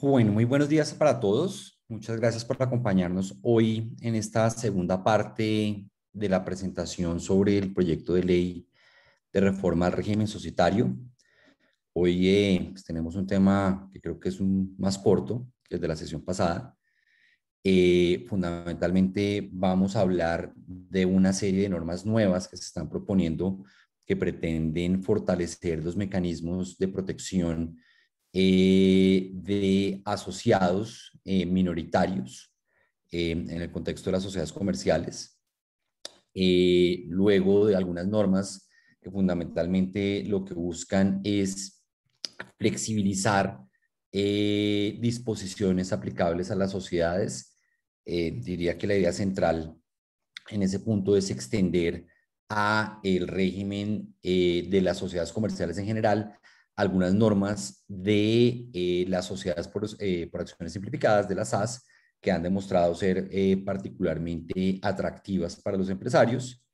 Bueno, muy buenos días para todos. Muchas gracias por acompañarnos hoy en esta segunda parte de la presentación sobre el proyecto de ley de reforma al régimen societario. Hoy eh, pues, tenemos un tema que creo que es un, más corto que el de la sesión pasada. Eh, fundamentalmente vamos a hablar de una serie de normas nuevas que se están proponiendo que pretenden fortalecer los mecanismos de protección eh, de asociados eh, minoritarios eh, en el contexto de las sociedades comerciales, luego de algunas normas que fundamentalmente lo que buscan es flexibilizar disposiciones aplicables a las sociedades. diría que la idea central en ese punto es extender a el régimen de las sociedades comerciales en general algunas normas de eh, las sociedades eh, por, acciones simplificadas, de las SAS, que han demostrado ser eh, particularmente atractivas para los empresarios.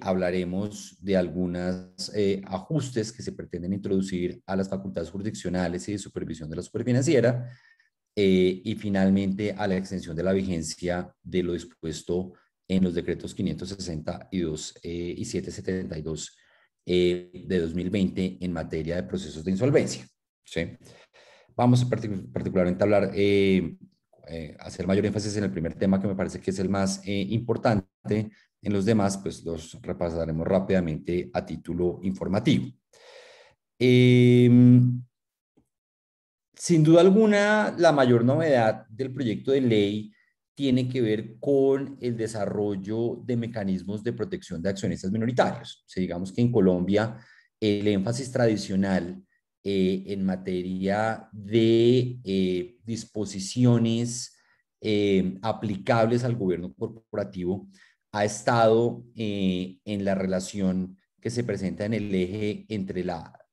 hablaremos de algunos ajustes que se pretenden introducir a las facultades jurisdiccionales y de supervisión de la superfinanciera. y finalmente a la extensión de la vigencia de lo dispuesto en los decretos 562 y 772 eh, de 2020 en materia de procesos de insolvencia. Vamos a particularmente a hablar, eh, eh, hacer mayor énfasis en el primer tema que me parece que es el más importante. En los demás, pues los repasaremos rápidamente a título informativo. Em, sin duda alguna, la mayor novedad del proyecto de ley tiene que ver con el desarrollo de mecanismos de protección de accionistas minoritarios. digamos que en Colombia el énfasis tradicional eh, en materia de eh, disposiciones eh, aplicables al gobierno corporativo ha estado en la relación que se presenta en el eje entre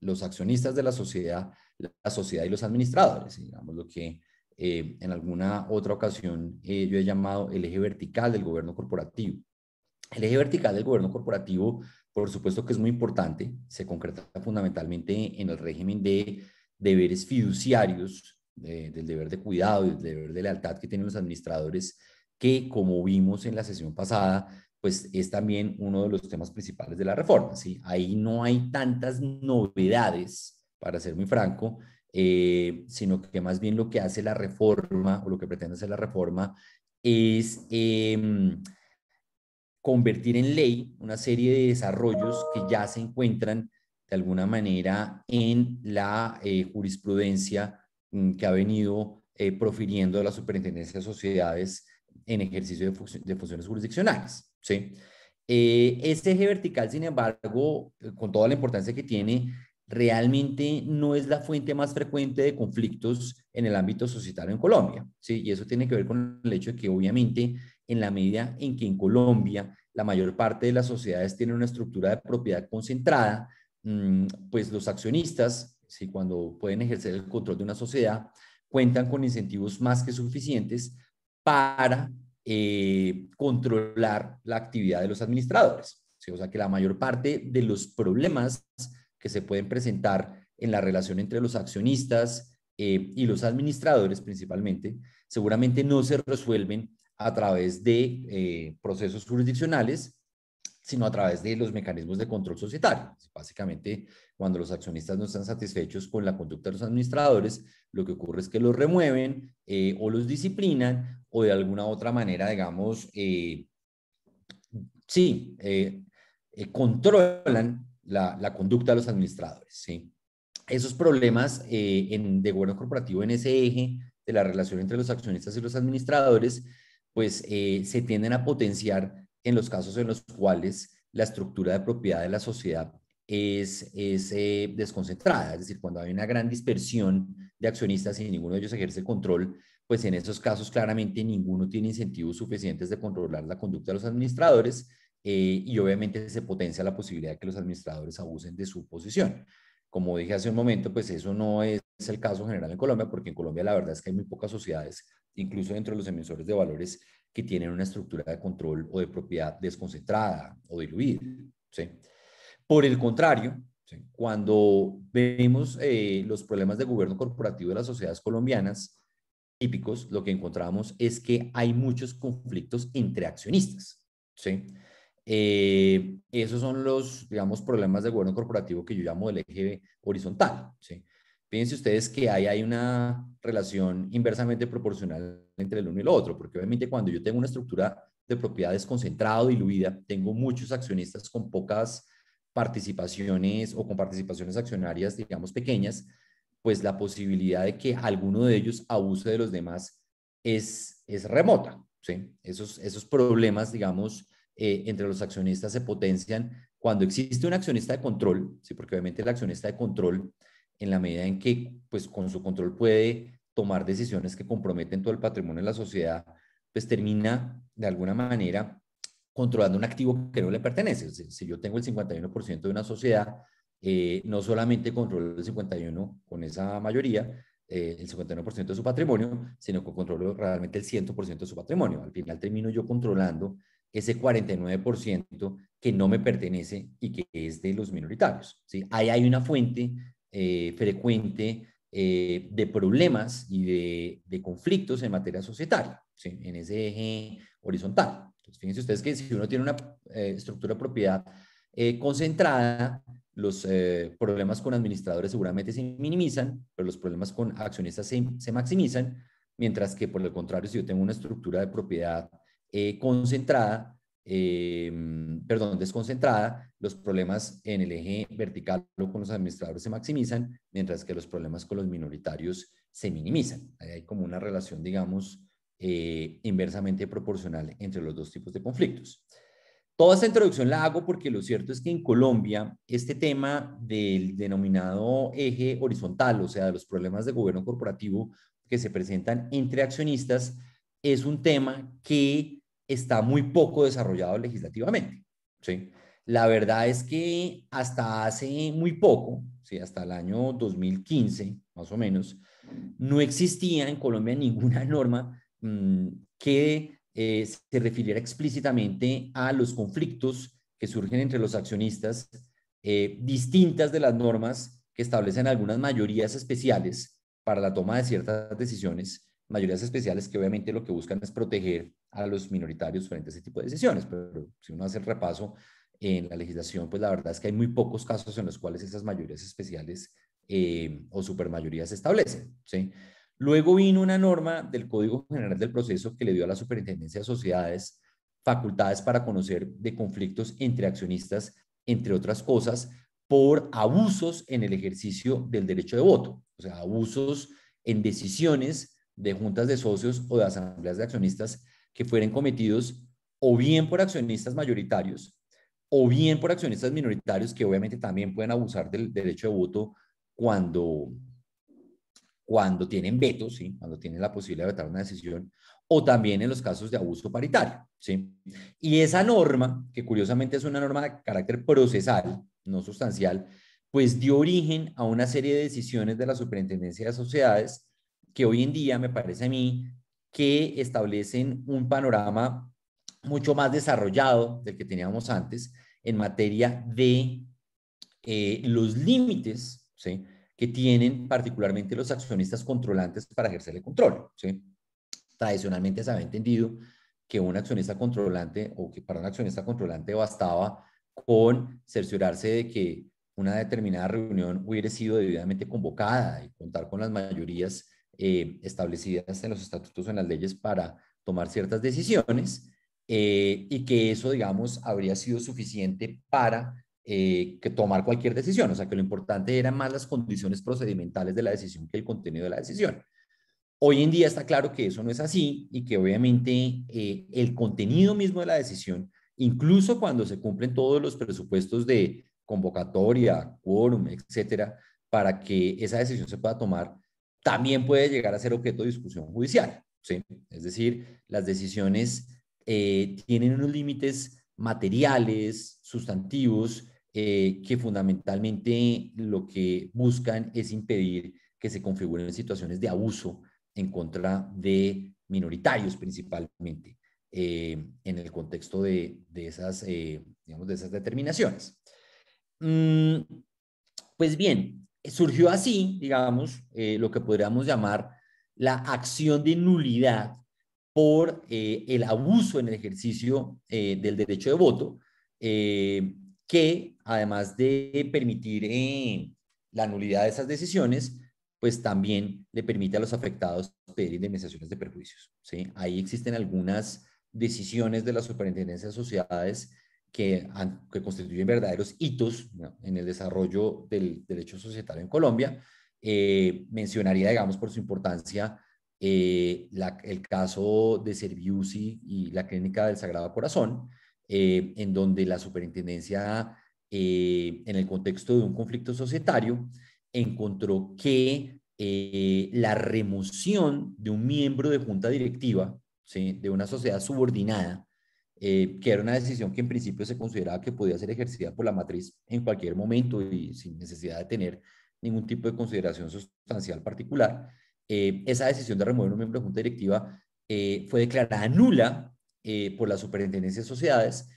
los accionistas de la sociedad, la sociedad y los administradores, digamos lo que eh, en alguna otra ocasión eh, yo he llamado el eje vertical del gobierno corporativo. El eje vertical del gobierno corporativo, por supuesto que es muy importante, se concreta fundamentalmente en el régimen de deberes fiduciarios, del deber de cuidado y del deber de lealtad que tienen los administradores, que como vimos en la sesión pasada, pues es también uno de los temas principales de la reforma. ¿sí? Ahí no hay tantas novedades, para ser muy franco, eh, sino que más bien lo que hace la reforma o lo que pretende hacer la reforma es em, convertir en ley una serie de desarrollos que ya se encuentran de alguna manera en la eh, jurisprudencia mm, que ha venido eh, profiriendo la Superintendencia de Sociedades en ejercicio de, funciones jurisdiccionales. ¿sí? ese eje vertical, sin embargo, con toda la importancia que tiene, realmente no es la fuente más frecuente de conflictos en el ámbito societario en Colombia. ¿sí? Y eso tiene que ver con el hecho de que obviamente en la medida en que en Colombia la mayor parte de las sociedades tienen una estructura de propiedad concentrada, mm, pues los accionistas, ¿sí? cuando pueden ejercer el control de una sociedad, cuentan con incentivos más que suficientes para eh, controlar la actividad de los administradores. O sea que la mayor parte de los problemas que se pueden presentar en la relación entre los accionistas eh, y los administradores principalmente, seguramente no se resuelven a través de eh, procesos jurisdiccionales, sino a través de los mecanismos de control societario. Básicamente, cuando los accionistas no están satisfechos con la conducta de los administradores, lo que ocurre es que los remueven eh, o los disciplinan o de alguna otra manera, digamos, sí, controlan la, conducta de los administradores. Esos problemas eh, en, de gobierno corporativo en ese eje de la relación entre los accionistas y los administradores, pues eh, se tienden a potenciar en los casos en los cuales la estructura de propiedad de la sociedad es, eh, desconcentrada, es decir, cuando hay una gran dispersión de accionistas y ninguno de ellos ejerce control, pues en esos casos claramente ninguno tiene incentivos suficientes de controlar la conducta de los administradores eh, y obviamente se potencia la posibilidad de que los administradores abusen de su posición. Como dije hace un momento, pues eso no es el caso general en Colombia, porque en Colombia la verdad es que hay muy pocas sociedades, incluso dentro de los emisores de valores, que tienen una estructura de control o de propiedad desconcentrada o diluida. ¿sí? Por el contrario, cuando vemos eh, los problemas de gobierno corporativo de las sociedades colombianas típicos, lo que encontramos es que hay muchos conflictos entre accionistas. ¿sí? Eh, esos son los, digamos, problemas de gobierno corporativo que yo llamo el eje horizontal. ¿sí? Fíjense ustedes que ahí hay una relación inversamente proporcional entre el uno y el otro, porque obviamente cuando yo tengo una estructura de propiedades concentrado, diluida, tengo muchos accionistas con pocas participaciones o con participaciones accionarias, digamos, pequeñas, pues la posibilidad de que alguno de ellos abuse de los demás es, es remota. Esos, esos problemas, digamos, eh, entre los accionistas se potencian cuando existe un accionista de control, ¿sí? porque obviamente el accionista de control, en la medida en que pues, con su control puede tomar decisiones que comprometen todo el patrimonio de la sociedad, pues termina de alguna manera controlando un activo que no le pertenece. Si, yo tengo el 51% de una sociedad, eh, no solamente controlo el 51% con esa mayoría, eh, el 51% de su patrimonio, sino que controlo realmente el 100% de su patrimonio. Al final termino yo controlando ese 49% que no me pertenece y que es de los minoritarios. Ahí hay una fuente eh, frecuente eh, de problemas y de, conflictos en materia societaria, en ese eje horizontal. Entonces, fíjense ustedes que si uno tiene una eh, estructura de propiedad concentrada, los problemas con administradores seguramente se minimizan, pero los problemas con accionistas se, se maximizan, mientras que por el contrario, si yo tengo una estructura de propiedad eh, concentrada, em, perdón, desconcentrada, los problemas en el eje vertical o con los administradores se maximizan, mientras que los problemas con los minoritarios se minimizan. hay como una relación, digamos, eh, inversamente proporcional entre los dos tipos de conflictos. Toda esta introducción la hago porque lo cierto es que en Colombia este tema del denominado eje horizontal, o sea, de los problemas de gobierno corporativo que se presentan entre accionistas, es un tema que está muy poco desarrollado legislativamente. ¿sí? La verdad es que hasta hace muy poco, ¿sí? hasta el año 2015 más o menos, no existía en Colombia ninguna norma mm, que eh, se refiriera explícitamente a los conflictos que surgen entre los accionistas, eh, distintas de las normas que establecen algunas mayorías especiales para la toma de ciertas decisiones, mayorías especiales que obviamente lo que buscan es proteger a los minoritarios frente a ese tipo de decisiones. Pero si uno hace el repaso en la legislación, pues la verdad es que hay muy pocos casos en los cuales esas mayorías especiales eh, o supermayorías se establecen. Luego vino una norma del Código General del Proceso que le dio a la Superintendencia de Sociedades facultades para conocer de conflictos entre accionistas, entre otras cosas, por abusos en el ejercicio del derecho de voto, o sea, abusos en decisiones de juntas de socios o de asambleas de accionistas que fueran cometidos o bien por accionistas mayoritarios o bien por accionistas minoritarios que obviamente también pueden abusar del derecho de voto cuando, cuando tienen veto, ¿sí? cuando tienen la posibilidad de vetar una decisión, o también en los casos de abuso paritario. ¿sí? Y esa norma, que curiosamente es una norma de carácter procesal, no sustancial, pues dio origen a una serie de decisiones de la Superintendencia de Sociedades que hoy en día me parece a mí que establecen un panorama mucho más desarrollado del que teníamos antes en materia de eh, los límites que tienen particularmente los accionistas controlantes para ejercer el control. Tradicionalmente se había entendido que un accionista controlante o que para un accionista controlante bastaba con cerciorarse de que una determinada reunión hubiera sido debidamente convocada y contar con las mayorías eh, establecidas en los estatutos o en las leyes para tomar ciertas decisiones eh, y que eso, digamos, habría sido suficiente para eh, que tomar cualquier decisión. O sea, que lo importante eran más las condiciones procedimentales de la decisión que el contenido de la decisión. Hoy en día está claro que eso no es así y que obviamente el contenido mismo de la decisión, incluso cuando se cumplen todos los presupuestos de convocatoria, quórum, etcétera, para que esa decisión se pueda tomar, también puede llegar a ser objeto de discusión judicial. Es decir, las decisiones eh, tienen unos límites materiales, sustantivos, eh, que fundamentalmente lo que buscan es impedir que se configuren situaciones de abuso en contra de minoritarios principalmente eh, en el contexto de, esas, de esas determinaciones. Mm, pues bien, eh, surgió así, digamos, eh, lo que podríamos llamar la acción de nulidad por eh, el abuso en el ejercicio del derecho de voto, que además de permitir la nulidad de esas decisiones, pues también le permite a los afectados pedir indemnizaciones de perjuicios. ¿sí? Ahí existen algunas decisiones de la Superintendencia de Sociedades que, constituyen verdaderos hitos en el desarrollo del derecho societario en Colombia. Eh, mencionaría, digamos, por su importancia eh, el caso de Serviusi y la Clínica del Sagrado Corazón, eh, en donde la superintendencia, en el contexto de un conflicto societario, encontró que la remoción de un miembro de junta directiva de una sociedad subordinada eh, que era una decisión que en principio se consideraba que podía ser ejercida por la matriz en cualquier momento y sin necesidad de tener ningún tipo de consideración sustancial particular, eh, esa decisión de remover un miembro de junta directiva eh, fue declarada nula por la superintendencia de sociedades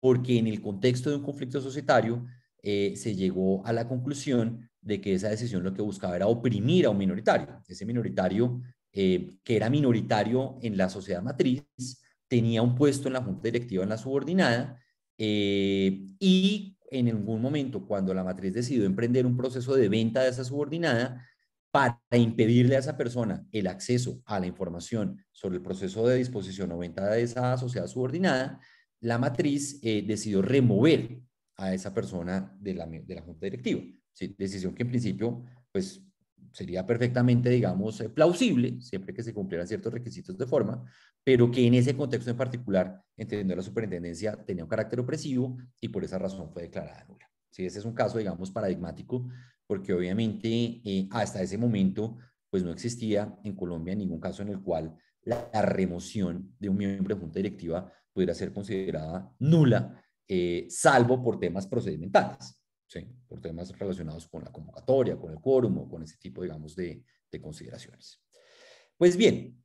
porque en el contexto de un conflicto societario se llegó a la conclusión de que esa decisión lo que buscaba era oprimir a un minoritario, ese minoritario que era minoritario en la sociedad matriz, tenía un puesto en la junta directiva en la subordinada eh, y en algún momento cuando la matriz decidió emprender un proceso de venta de esa subordinada, para impedirle a esa persona el acceso a la información sobre el proceso de disposición o venta de esa asociada subordinada, la matriz eh, decidió remover a esa persona de la, junta directiva. decisión que en principio pues, sería perfectamente, digamos, eh, plausible, siempre que se cumplieran ciertos requisitos de forma, pero que en ese contexto en particular, entendiendo la superintendencia, tenía un carácter opresivo y por esa razón fue declarada nula. Sí, ese es un caso, digamos, paradigmático, porque obviamente eh, hasta ese momento, pues no existía en Colombia ningún caso en el cual la, remoción de un miembro de junta directiva pudiera ser considerada nula, eh, salvo por temas procedimentales por temas relacionados con la convocatoria, con el quórum, con ese tipo, digamos, de, consideraciones. Pues bien,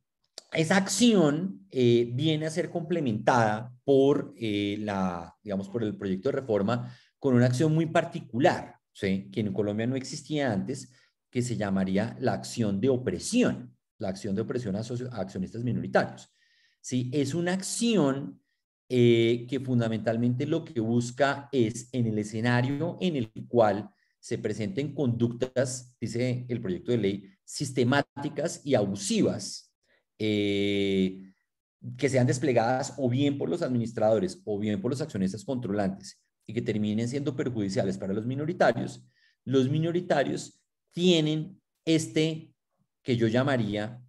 esa acción eh, viene a ser complementada por, eh, la, digamos, por el proyecto de reforma con una acción muy particular, ¿sí? que en Colombia no existía antes, que se llamaría la acción de opresión, la acción de opresión a, accionistas minoritarios. ¿sí? Es una acción eh, que fundamentalmente lo que busca es en el escenario en el cual se presenten conductas, dice el proyecto de ley, sistemáticas y abusivas eh, que sean desplegadas o bien por los administradores o bien por los accionistas controlantes y que terminen siendo perjudiciales para los minoritarios, los minoritarios tienen este que yo llamaría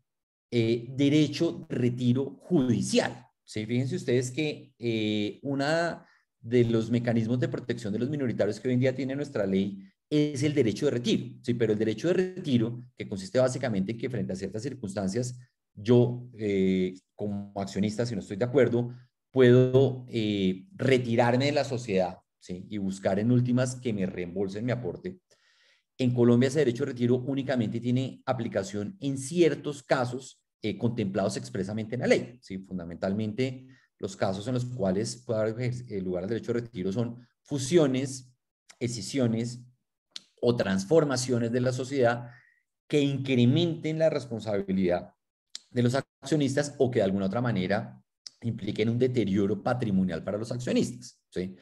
eh, derecho de retiro judicial. ¿sí? Fíjense ustedes que eh, una de los mecanismos de protección de los minoritarios que hoy en día tiene nuestra ley es el derecho de retiro, ¿sí? Pero el derecho de retiro, que consiste básicamente en que frente a ciertas circunstancias, yo eh, como accionista, si no estoy de acuerdo, puedo eh, retirarme de la sociedad y buscar en últimas que me reembolsen mi aporte. En Colombia ese derecho de retiro únicamente tiene aplicación en ciertos casos eh, contemplados expresamente en la ley. ¿sí? Fundamentalmente, los casos en los cuales puede haber eh, lugar al derecho de retiro son fusiones, escisiones o transformaciones de la sociedad que incrementen la responsabilidad de los accionistas o que de alguna otra manera impliquen un deterioro patrimonial para los accionistas. ¿sí?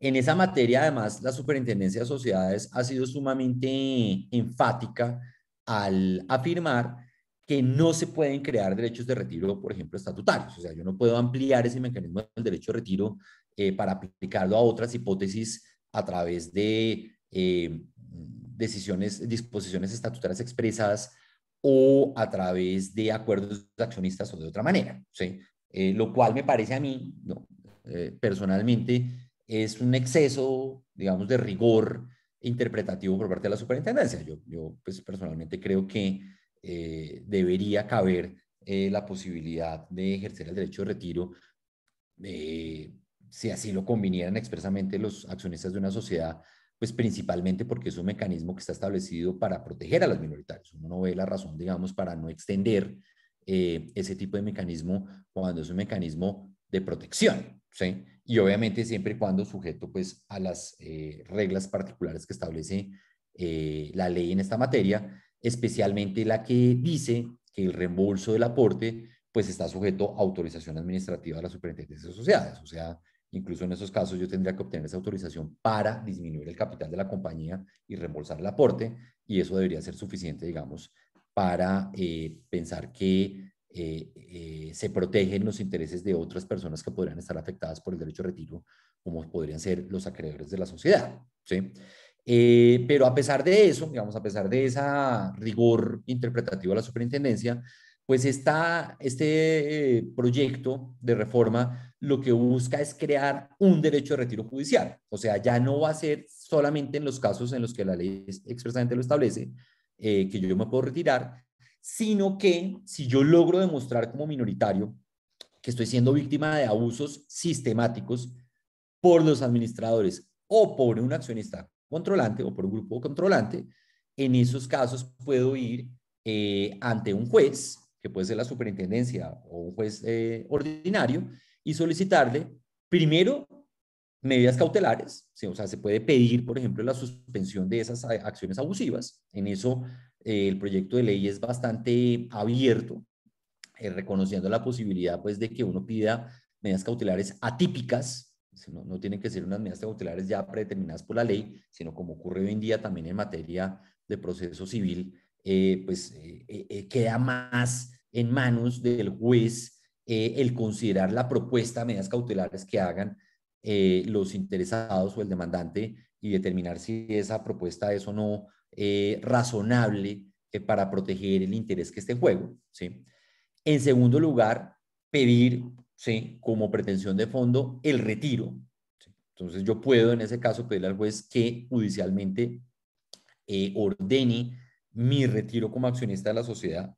En esa materia, además, la Superintendencia de Sociedades ha sido sumamente enfática al afirmar que no se pueden crear derechos de retiro, por ejemplo, estatutarios. O sea, yo no puedo ampliar ese mecanismo del derecho de retiro eh, para aplicarlo a otras hipótesis a través de eh, decisiones, disposiciones estatutarias expresas o a través de acuerdos de accionistas o de otra manera, ¿sí? Eh, lo cual me parece a mí, no, personalmente, es un exceso, digamos, de rigor interpretativo por parte de la superintendencia. Yo, yo pues, personalmente creo que eh, debería caber eh, la posibilidad de ejercer el derecho de retiro eh, si así lo convinieran expresamente los accionistas de una sociedad, pues principalmente porque es un mecanismo que está establecido para proteger a los minoritarios. Uno no ve la razón, digamos, para no extender ese tipo de mecanismo cuando es un mecanismo de protección, ¿sí? Y obviamente siempre y cuando sujeto, pues, a las reglas particulares que establece la ley en esta materia especialmente la que dice que el reembolso del aporte pues está sujeto a autorización administrativa de las superintendencia de sociedades. O sea, incluso en esos casos yo tendría que obtener esa autorización para disminuir el capital de la compañía y reembolsar el aporte y eso debería ser suficiente, digamos, para eh, pensar que eh, eh, se protegen los intereses de otras personas que podrían estar afectadas por el derecho de retiro, como podrían ser los acreedores de la sociedad. ¿sí? Eh, pero a pesar de eso, digamos, a pesar de esa rigor interpretativo de la superintendencia, pues está este eh, proyecto de reforma lo que busca es crear un derecho de retiro judicial. O sea, ya no va a ser solamente en los casos en los que la ley expresamente lo establece, eh, que yo me puedo retirar, sino que si yo logro demostrar como minoritario que estoy siendo víctima de abusos sistemáticos por los administradores o por un accionista controlante o por un grupo controlante, en esos casos puedo ir eh, ante un juez, que puede ser la superintendencia o un juez eh, ordinario, y solicitarle primero medidas cautelares, o sea, se puede pedir, por ejemplo, la suspensión de esas acciones abusivas. En eso eh, el proyecto de ley es bastante abierto, reconociendo la posibilidad pues, de que uno pida medidas cautelares atípicas, no, tienen que ser unas medidas cautelares ya predeterminadas por la ley, sino como ocurre hoy en día también en materia de proceso civil, eh, pues eh, eh, queda más en manos del juez el considerar la propuesta de medidas cautelares que hagan los interesados o el demandante y determinar si esa propuesta es o no razonable para proteger el interés que esté en juego. ¿sí? En segundo lugar, pedir ¿sí? como pretensión de fondo el retiro. Entonces yo puedo en ese caso pedirle al juez que judicialmente eh, ordene mi retiro como accionista de la sociedad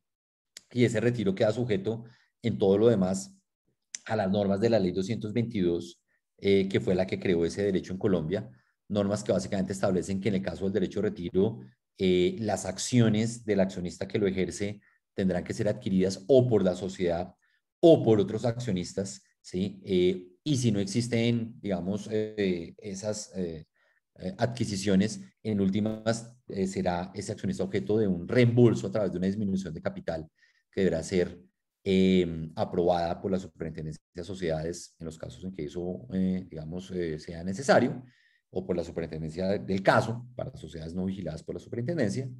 y ese retiro queda sujeto en todo lo demás a las normas de la ley 222, eh, que fue la que creó ese derecho en Colombia, normas que básicamente establecen que en el caso del derecho de retiro, eh, las acciones del accionista que lo ejerce tendrán que ser adquiridas o por la sociedad o por otros accionistas, ¿sí? Eh, y si no existen, digamos, eh, esas eh, adquisiciones, en últimas será ese accionista objeto de un reembolso a través de una disminución de capital que deberá ser em, aprobada por la superintendencia de sociedades en los casos en que eso, digamos, sea necesario, o por la superintendencia del caso, para sociedades no vigiladas por la superintendencia.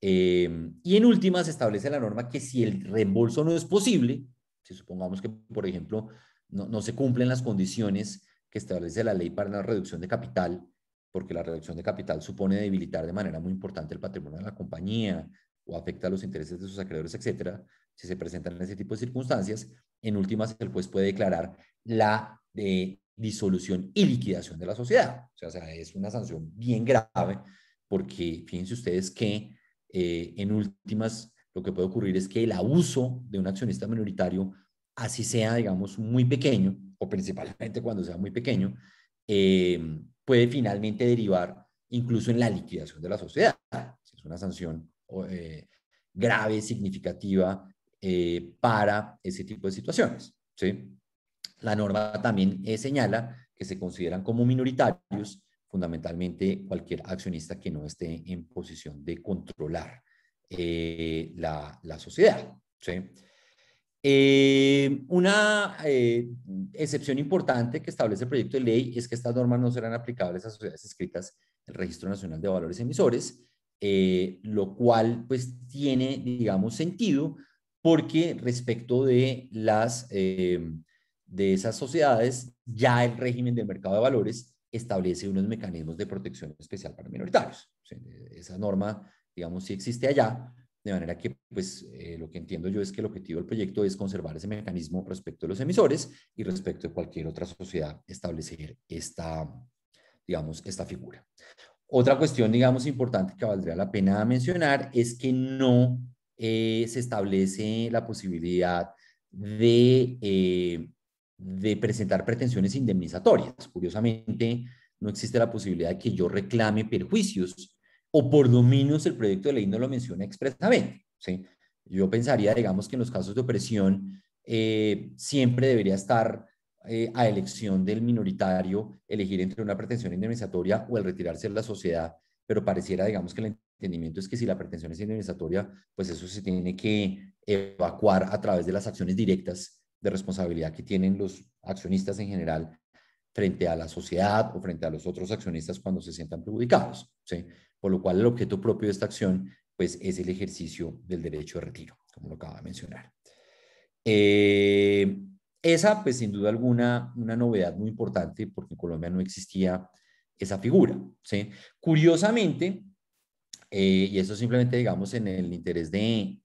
Em, y en últimas establece la norma que si el reembolso no es posible, si supongamos que, por ejemplo, no, se cumplen las condiciones que establece la ley para la reducción de capital, porque la reducción de capital supone debilitar de manera muy importante el patrimonio de la compañía o afecta a los intereses de sus acreedores, etcétera, si se presentan en ese tipo de circunstancias, en últimas el juez puede declarar la eh, disolución y liquidación de la sociedad. O sea, es una sanción bien grave porque fíjense ustedes que eh, en últimas lo que puede ocurrir es que el abuso de un accionista minoritario, así sea, digamos, muy pequeño, o principalmente cuando sea muy pequeño, eh, puede finalmente derivar incluso en la liquidación de la sociedad. Es una sanción eh, grave, significativa eh, para ese tipo de situaciones. ¿sí? La norma también señala que se consideran como minoritarios fundamentalmente cualquier accionista que no esté en posición de controlar eh, la, sociedad. Eh, una eh, excepción importante que establece el proyecto de ley es que estas normas no serán aplicables a sociedades escritas el Registro Nacional de Valores Emisores, lo cual pues tiene, digamos, sentido porque respecto de las de esas sociedades, ya el régimen del mercado de valores establece unos mecanismos de protección especial para minoritarios. esa norma digamos, si existe allá, de manera que, pues, eh, lo que entiendo yo es que el objetivo del proyecto es conservar ese mecanismo respecto de los emisores y respecto de cualquier otra sociedad establecer esta, digamos, esta figura. Otra cuestión, digamos, importante que valdría la pena mencionar es que no eh, se establece la posibilidad de, eh, de presentar pretensiones indemnizatorias. Curiosamente, no existe la posibilidad de que yo reclame perjuicios o por dominios el proyecto de ley no lo menciona expresamente. ¿sí? Yo pensaría, digamos, que en los casos de opresión eh, siempre debería estar eh, a elección del minoritario elegir entre una pretensión indemnizatoria o el retirarse de la sociedad, pero pareciera, digamos, que el entendimiento es que si la pretensión es indemnizatoria, pues eso se tiene que evacuar a través de las acciones directas de responsabilidad que tienen los accionistas en general frente a la sociedad o frente a los otros accionistas cuando se sientan perjudicados. ¿sí? por lo cual el objeto propio de esta acción pues, es el ejercicio del derecho de retiro, como lo acaba de mencionar. Eh, esa, pues sin duda alguna, una novedad muy importante porque en Colombia no existía esa figura. ¿sí? Curiosamente, eh, y eso simplemente digamos en el interés de,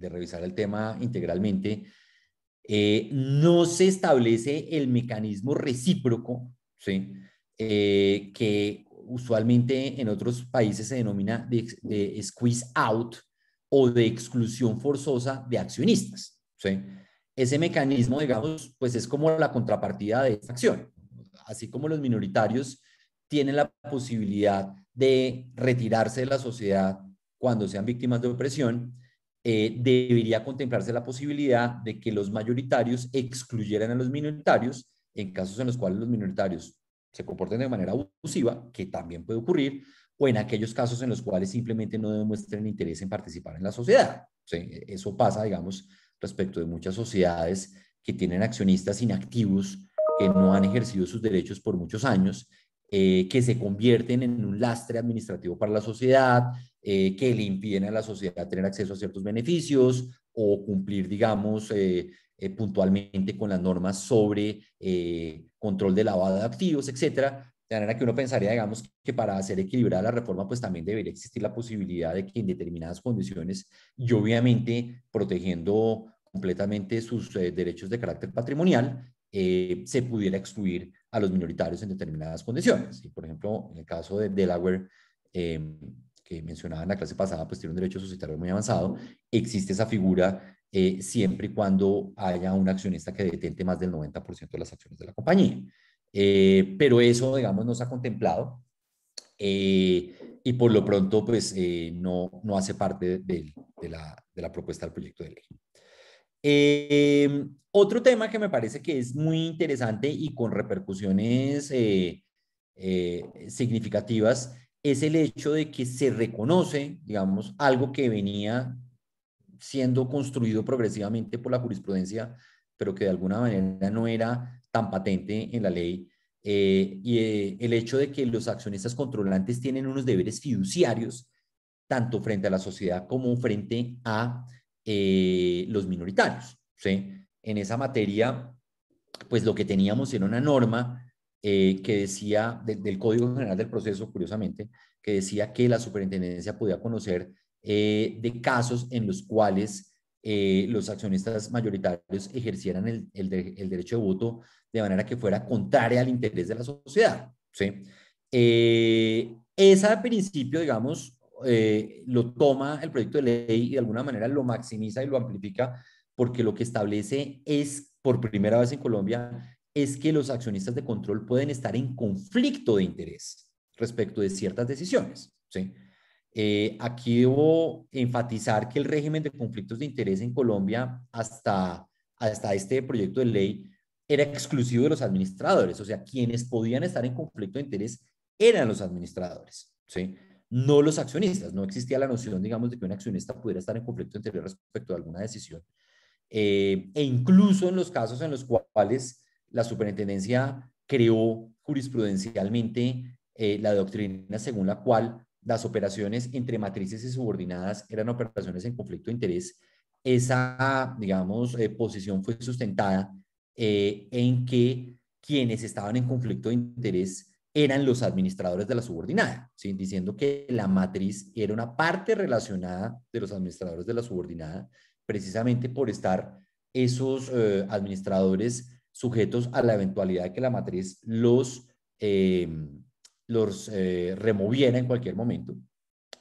revisar el tema integralmente, eh, no se establece el mecanismo recíproco ¿sí? que usualmente en otros países se denomina de, squeeze out o de exclusión forzosa de accionistas. Ese mecanismo, digamos, pues es como la contrapartida de esta acción. Así como los minoritarios tienen la posibilidad de retirarse de la sociedad cuando sean víctimas de opresión, eh, debería contemplarse la posibilidad de que los mayoritarios excluyeran a los minoritarios en casos en los cuales los minoritarios se comporten de manera abusiva, que también puede ocurrir, o en aquellos casos en los cuales simplemente no demuestren interés en participar en la sociedad. E-, eso pasa, digamos, respecto de muchas sociedades que tienen accionistas inactivos, que no han ejercido sus derechos por muchos años, eh, que se convierten en un lastre administrativo para la sociedad, eh, que le impiden a la sociedad tener acceso a ciertos beneficios o cumplir, digamos, eh, eh, puntualmente con las normas sobre eh, control de lavado de activos, etcétera. De manera que uno pensaría, digamos, que para hacer equilibrada la reforma, pues también debería existir la posibilidad de que en determinadas condiciones y obviamente protegiendo completamente sus eh, derechos de carácter patrimonial, se pudiera excluir a los minoritarios en determinadas condiciones. Y, por ejemplo, en el caso de Delaware, que mencionaba en la clase pasada, pues tiene un derecho societario muy avanzado, existe esa figura eh, siempre y cuando haya un accionista que detente más del 90% de las acciones de la compañía. Eh, pero eso, digamos, no se ha contemplado eh, y por lo pronto, pues no, no hace parte de, la, de, la, propuesta del proyecto de ley. Em, otro tema que me parece que es muy interesante y con repercusiones significativas es el hecho de que se reconoce, digamos, algo que venía siendo construido progresivamente por la jurisprudencia, pero que de alguna manera no era tan patente en la ley. Eh, y eh, el hecho de que los accionistas controlantes tienen unos deberes fiduciarios, tanto frente a la sociedad como frente a eh, los minoritarios. En esa materia, pues lo que teníamos era una norma que decía, del Código General del Proceso, curiosamente, que decía que la superintendencia podía conocer eh, de casos en los cuales eh, los accionistas mayoritarios ejercieran el, derecho de voto de manera que fuera contraria al interés de la sociedad. ¿sí? Eh, principio, digamos, lo toma el proyecto de ley y de alguna manera lo maximiza y lo amplifica porque lo que establece es, por primera vez en Colombia, es que los accionistas de control pueden estar en conflicto de interés respecto de ciertas decisiones. ¿sí? Eh, aquí debo enfatizar que el régimen de conflictos de interés en Colombia hasta, hasta este proyecto de ley era exclusivo de los administradores, o sea, quienes podían estar en conflicto de interés eran los administradores, ¿sí? no los accionistas, no existía la noción, digamos, de que un accionista pudiera estar en conflicto de interés respecto a alguna decisión. Eh, e incluso en los casos en los cuales la superintendencia creó jurisprudencialmente eh, la doctrina según la cual las operaciones entre matrices y subordinadas eran operaciones en conflicto de interés, esa, digamos, eh, posición fue sustentada eh, en que quienes estaban en conflicto de interés eran los administradores de la subordinada, diciendo que la matriz era una parte relacionada de los administradores de la subordinada, precisamente por estar esos eh, administradores sujetos a la eventualidad de que la matriz los, los eh, removiera en cualquier momento.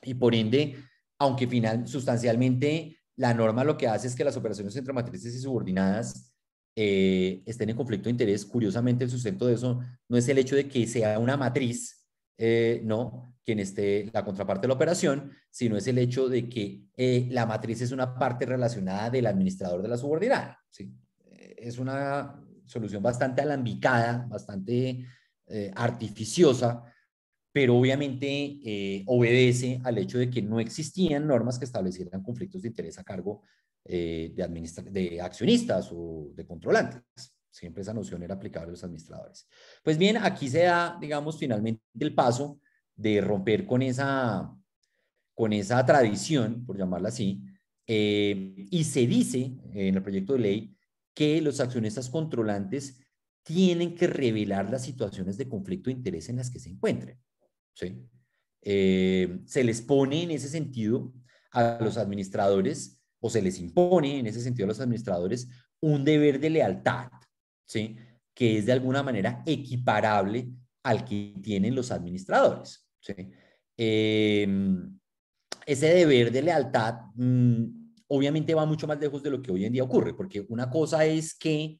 Y por ende, aunque final, sustancialmente la norma lo que hace es que las operaciones entre matrices y subordinadas eh, estén en conflicto de interés, curiosamente el sustento de eso no es el hecho de que sea una matriz, eh, no, quien esté la contraparte de la operación, sino es el hecho de que la matriz es una parte relacionada del administrador de la subordinada. ¿sí? Es una solución bastante alambicada, bastante artificiosa, pero obviamente eh, obedece al hecho de que no existían normas que establecieran conflictos de interés a cargo eh, de, de accionistas o de controlantes. Siempre esa noción era aplicable a los administradores. Pues bien, aquí se da, digamos, finalmente el paso de romper con esa, con esa tradición, por llamarla así, eh, y se dice en el proyecto de ley que los accionistas controlantes tienen que revelar las situaciones de conflicto de interés en las que se encuentren. Eh, se les pone en ese sentido a los administradores, o se les impone en ese sentido a los administradores, un deber de lealtad, ¿sí? que es de alguna manera equiparable al que tienen los administradores. Em, ese deber de lealtad mm, obviamente va mucho más lejos de lo que hoy en día ocurre, porque una cosa es que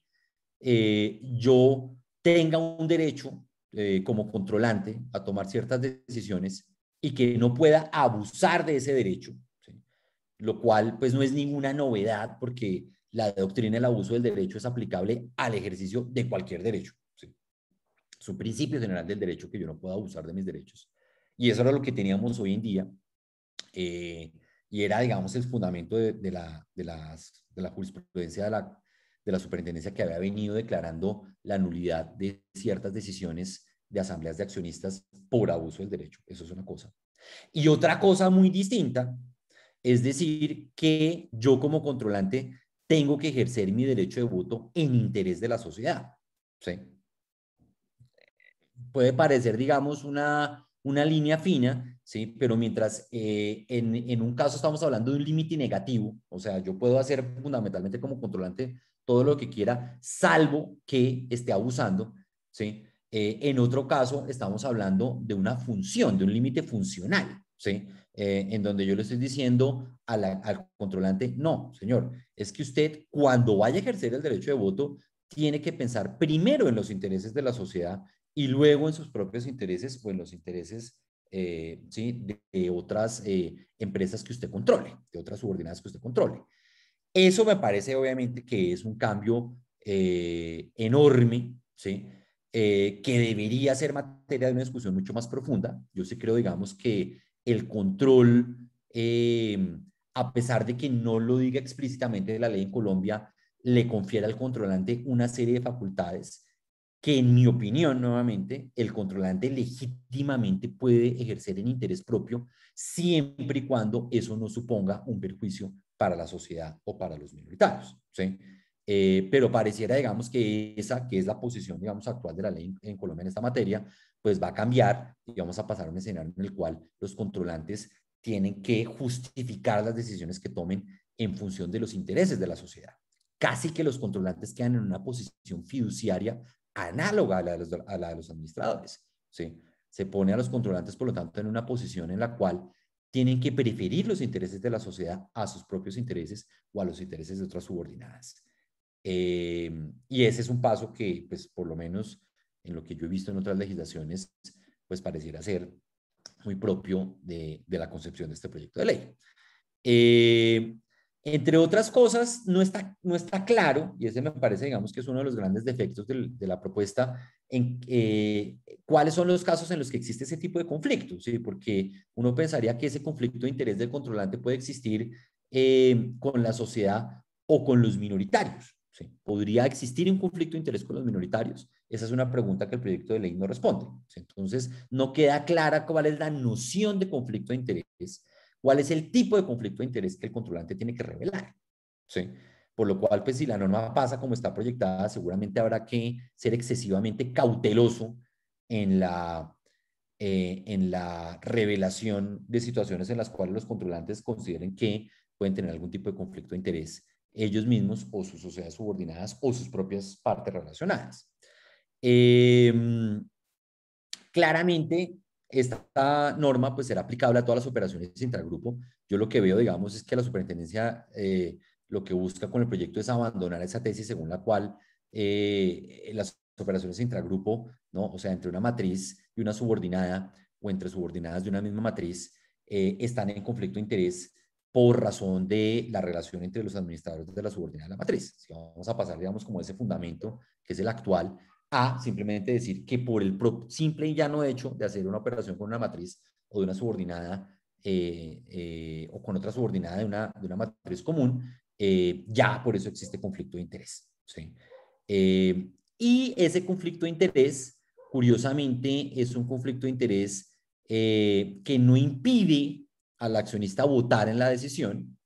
eh, yo tenga un derecho eh, como controlante a tomar ciertas decisiones y que no pueda abusar de ese derecho, lo cual pues no es ninguna novedad porque la doctrina del abuso del derecho es aplicable al ejercicio de cualquier derecho. ¿sí? Es un principio general del derecho que yo no pueda abusar de mis derechos. Y eso era lo que teníamos hoy en día. Eh, y era, digamos, el fundamento de, de, la, de, las, de la jurisprudencia de la de la superintendencia que había venido declarando la nulidad de ciertas decisiones de asambleas de accionistas por abuso del derecho. Eso es una cosa. Y otra cosa muy distinta es decir que yo como controlante tengo que ejercer mi derecho de voto en interés de la sociedad. ¿sí? Puede parecer, digamos, una, una línea fina, ¿sí? pero mientras eh, en, en, un caso estamos hablando de un límite negativo, o sea, yo puedo hacer fundamentalmente como controlante todo lo que quiera, salvo que esté abusando, ¿sí? Eh, en otro caso, estamos hablando de una función, de un límite funcional, ¿sí? Eh, en donde yo le estoy diciendo al controlante, no, señor, es que usted cuando vaya a ejercer el derecho de voto, tiene que pensar primero en los intereses de la sociedad y luego en sus propios intereses o en los intereses eh, ¿sí? de, otras empresas que usted controle, de otras subordinadas que usted controle. Eso me parece obviamente que es un cambio eh, enorme, ¿sí? Eh, que debería ser materia de una discusión mucho más profunda. Yo sí creo, digamos, que el control, eh, a pesar de que no lo diga explícitamente la ley en Colombia, le confiere al controlante una serie de facultades que en mi opinión, nuevamente, el controlante legítimamente puede ejercer en interés propio siempre y cuando eso no suponga un perjuicio para la sociedad o para los minoritarios. ¿sí? Eh, pero pareciera, digamos, que esa, que es la posición, digamos, actual de la ley en, Colombia en esta materia, pues va a cambiar y vamos a pasar a un escenario en el cual los controlantes tienen que justificar las decisiones que tomen en función de los intereses de la sociedad. Casi que los controlantes quedan en una posición fiduciaria análoga a la de los, a la de los administradores. ¿sí? Se pone a los controlantes, por lo tanto, en una posición en la cual tienen que preferir los intereses de la sociedad a sus propios intereses o a los intereses de otras subordinadas. Em, y ese es un paso que, pues, por lo menos en lo que yo he visto en otras legislaciones, pues pareciera ser muy propio de, de la concepción de este proyecto de ley. Em, entre otras cosas, no está, no está claro, y ese me parece, digamos, que es uno de los grandes defectos de la propuesta, en eh, cuáles son los casos en los que existe ese tipo de conflicto, ¿sí? porque uno pensaría que ese conflicto de interés del controlante puede existir eh, con la sociedad o con los minoritarios. ¿Podría existir un conflicto de interés con los minoritarios? Esa es una pregunta que el proyecto de ley no responde. Entonces, no queda clara cuál es la noción de conflicto de interés, cuál es el tipo de conflicto de interés que el controlante tiene que revelar. ¿sí? por lo cual, pues si la norma pasa como está proyectada, seguramente habrá que ser excesivamente cauteloso en la, eh, en la revelación de situaciones en las cuales los controlantes consideren que pueden tener algún tipo de conflicto de interés ellos mismos o sus sociedades subordinadas o sus propias partes relacionadas. Em, claramente, esta norma pues será aplicable a todas las operaciones intragrupo. Yo lo que veo, digamos, es que la superintendencia eh, lo que busca con el proyecto es abandonar esa tesis según la cual eh, las operaciones intragrupo, ¿no? o sea, entre una matriz y una subordinada o entre subordinadas de una misma matriz, eh, están en conflicto de interés por razón de la relación entre los administradores de la subordinada de la matriz. Si vamos a pasar, digamos, como ese fundamento, que es el actual, a simplemente decir que por el simple y llano hecho de hacer una operación con una matriz o de una subordinada eh, o con otra subordinada de una, de una matriz común, eh, ya por eso existe conflicto de interés. ¿sí? Eh, y ese conflicto de interés, curiosamente, es un conflicto de interés eh, que no impide al accionista votar en la decisión.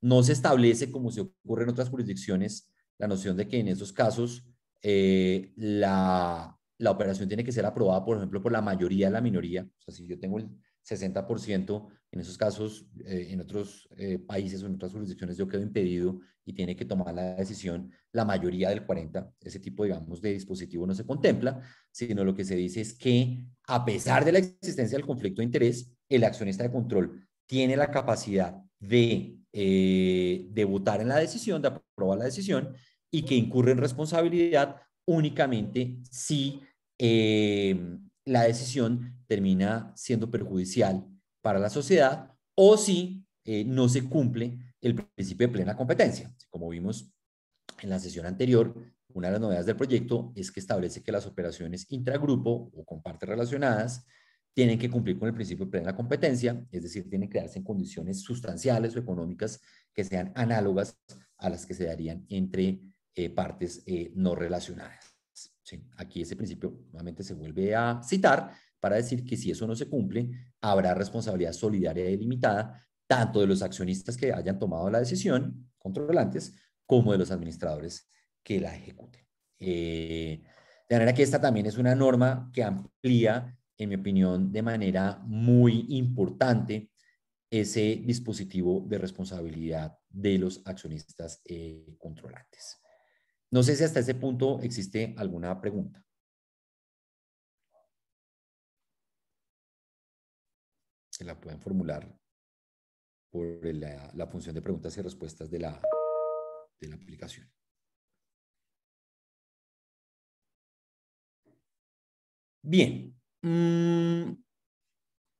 No se establece, como se ocurre en otras jurisdicciones, la noción de que en esos casos la, la operación tiene que ser aprobada, por ejemplo, por la mayoría de la minoría. O sea, si yo tengo el 60%, en esos casos, eh, en otros eh, países o en otras jurisdicciones yo quedo impedido y tiene que tomar la decisión la mayoría del 40%. Ese tipo, digamos, de dispositivo no se contempla, sino lo que se dice es que a pesar de la existencia del conflicto de interés, el accionista de control tiene la capacidad de, eh, de votar en la decisión, de aprobar la decisión y que incurre en responsabilidad únicamente si la decisión termina siendo perjudicial para la sociedad o si eh, no se cumple el principio de plena competencia. Como vimos en la sesión anterior, una de las novedades del proyecto es que establece que las operaciones intragrupo o con partes relacionadas tienen que cumplir con el principio de plena competencia, es decir, tienen que darse en condiciones sustanciales o económicas que sean análogas a las que se darían entre eh, partes eh, no relacionadas. Aquí ese principio nuevamente se vuelve a citar para decir que si eso no se cumple, habrá responsabilidad solidaria y limitada tanto de los accionistas que hayan tomado la decisión, controlantes, como de los administradores que la ejecuten. Eh, de manera que esta también es una norma que amplía, en mi opinión, de manera muy importante ese dispositivo de responsabilidad de los accionistas eh, controlantes. No sé si hasta ese punto existe alguna pregunta. Se la pueden formular por la, función de preguntas y respuestas de la, de la aplicación. Bien. Mm,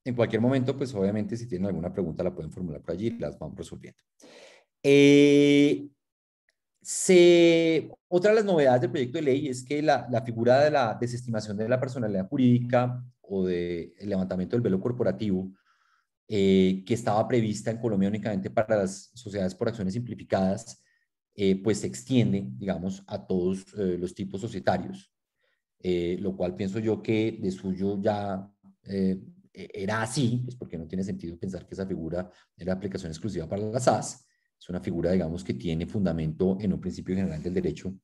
en cualquier momento, pues obviamente si tienen alguna pregunta la pueden formular por allí y las vamos resolviendo. Eh, se, otra de las novedades del proyecto de ley es que la, figura de la desestimación de la personalidad jurídica o del levantamiento del velo corporativo, eh, que estaba prevista en Colombia únicamente para las sociedades por acciones simplificadas, eh, pues se extiende, digamos, a todos eh, los tipos societarios, lo cual pienso yo que de suyo ya e-, era así, pues porque no tiene sentido pensar que esa figura era aplicación exclusiva para las SAS. Es una figura, digamos, que tiene fundamento en un principio general del derecho,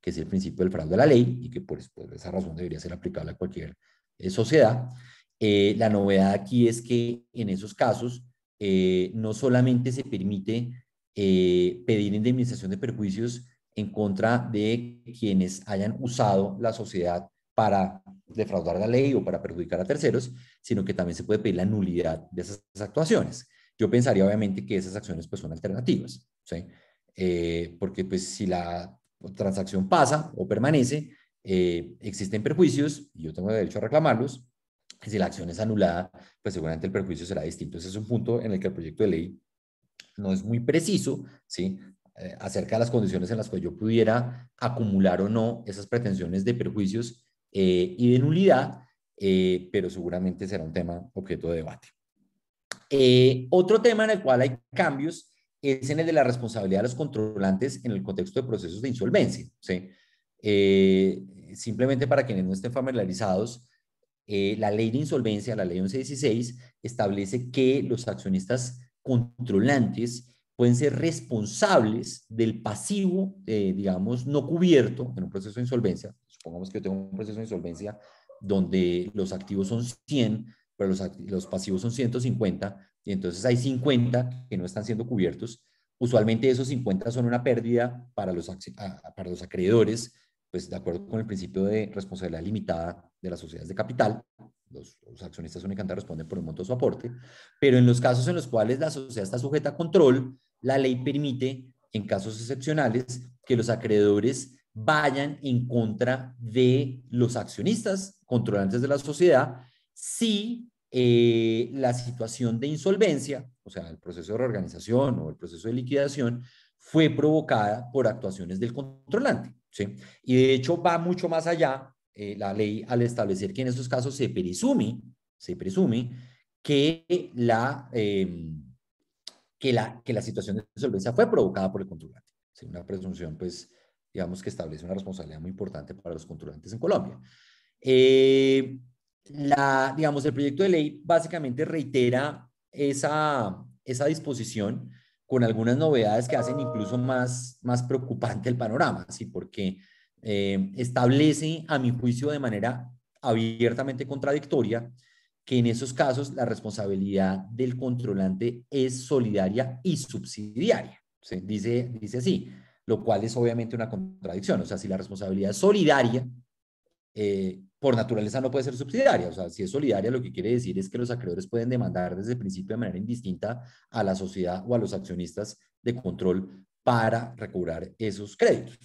que es el principio del fraude a la ley y que por, pues, pues, esa razón debería ser aplicable a cualquier eh, sociedad. Eh, la novedad aquí es que en esos casos eh, no solamente se permite pedir indemnización de perjuicios en contra de quienes hayan usado la sociedad para defraudar la ley o para perjudicar a terceros, sino que también se puede pedir la nulidad de esas actuaciones. Yo pensaría obviamente que esas acciones pues son alternativas, ¿sí? Eh, porque pues si la transacción pasa o permanece, eh, existen perjuicios y yo tengo derecho a reclamarlos. si la acción es anulada, pues seguramente el perjuicio será distinto. Ese es un punto en el que el proyecto de ley no es muy preciso, ¿sí? Eh, acerca de las condiciones en las que yo pudiera acumular o no esas pretensiones de perjuicios y de nulidad, pero seguramente será un tema objeto de debate. Eh, otro tema en el cual hay cambios es en el de la responsabilidad de los controlantes en el contexto de procesos de insolvencia. ¿sí? Eh, simplemente para quienes no estén familiarizados, eh, la ley de insolvencia, la ley 1116, establece que los accionistas controlantes pueden ser responsables del pasivo, digamos, no cubierto en un proceso de insolvencia. Supongamos que yo tengo un proceso de insolvencia donde los activos son 100, pero los, pasivos son 150 y entonces hay 50 que no están siendo cubiertos. Usualmente esos 50 son una pérdida para los, para los acreedores, pues de acuerdo con el principio de responsabilidad limitada de las sociedades de capital, los, accionistas únicamente responden por el monto de su aporte, pero en los casos en los cuales la sociedad está sujeta a control, la ley permite, en casos excepcionales, que los acreedores vayan en contra de los accionistas controlantes de la sociedad si eh, la situación de insolvencia, o sea, el proceso de reorganización o el proceso de liquidación, fue provocada por actuaciones del controlante. ¿sí? Y de hecho va mucho más allá eh, la ley al establecer que en estos casos se presume, se presume que la, eh, que la, que la situación de insolvencia fue provocada por el controlante. Una presunción, pues, digamos que establece una responsabilidad muy importante para los controlantes en Colombia. Eh, la, digamos, el proyecto de ley básicamente reitera esa, esa disposición con algunas novedades que hacen incluso más, más preocupante el panorama, ¿sí? porque eh, establece, a mi juicio, de manera abiertamente contradictoria, que en esos casos la responsabilidad del controlante es solidaria y subsidiaria. Dice, dice así, lo cual es obviamente una contradicción. O sea, si la responsabilidad es solidaria, eh, por naturaleza no puede ser subsidiaria. O sea, si es solidaria, lo que quiere decir es que los acreedores pueden demandar desde el principio de manera indistinta a la sociedad o a los accionistas de control para recobrar esos créditos.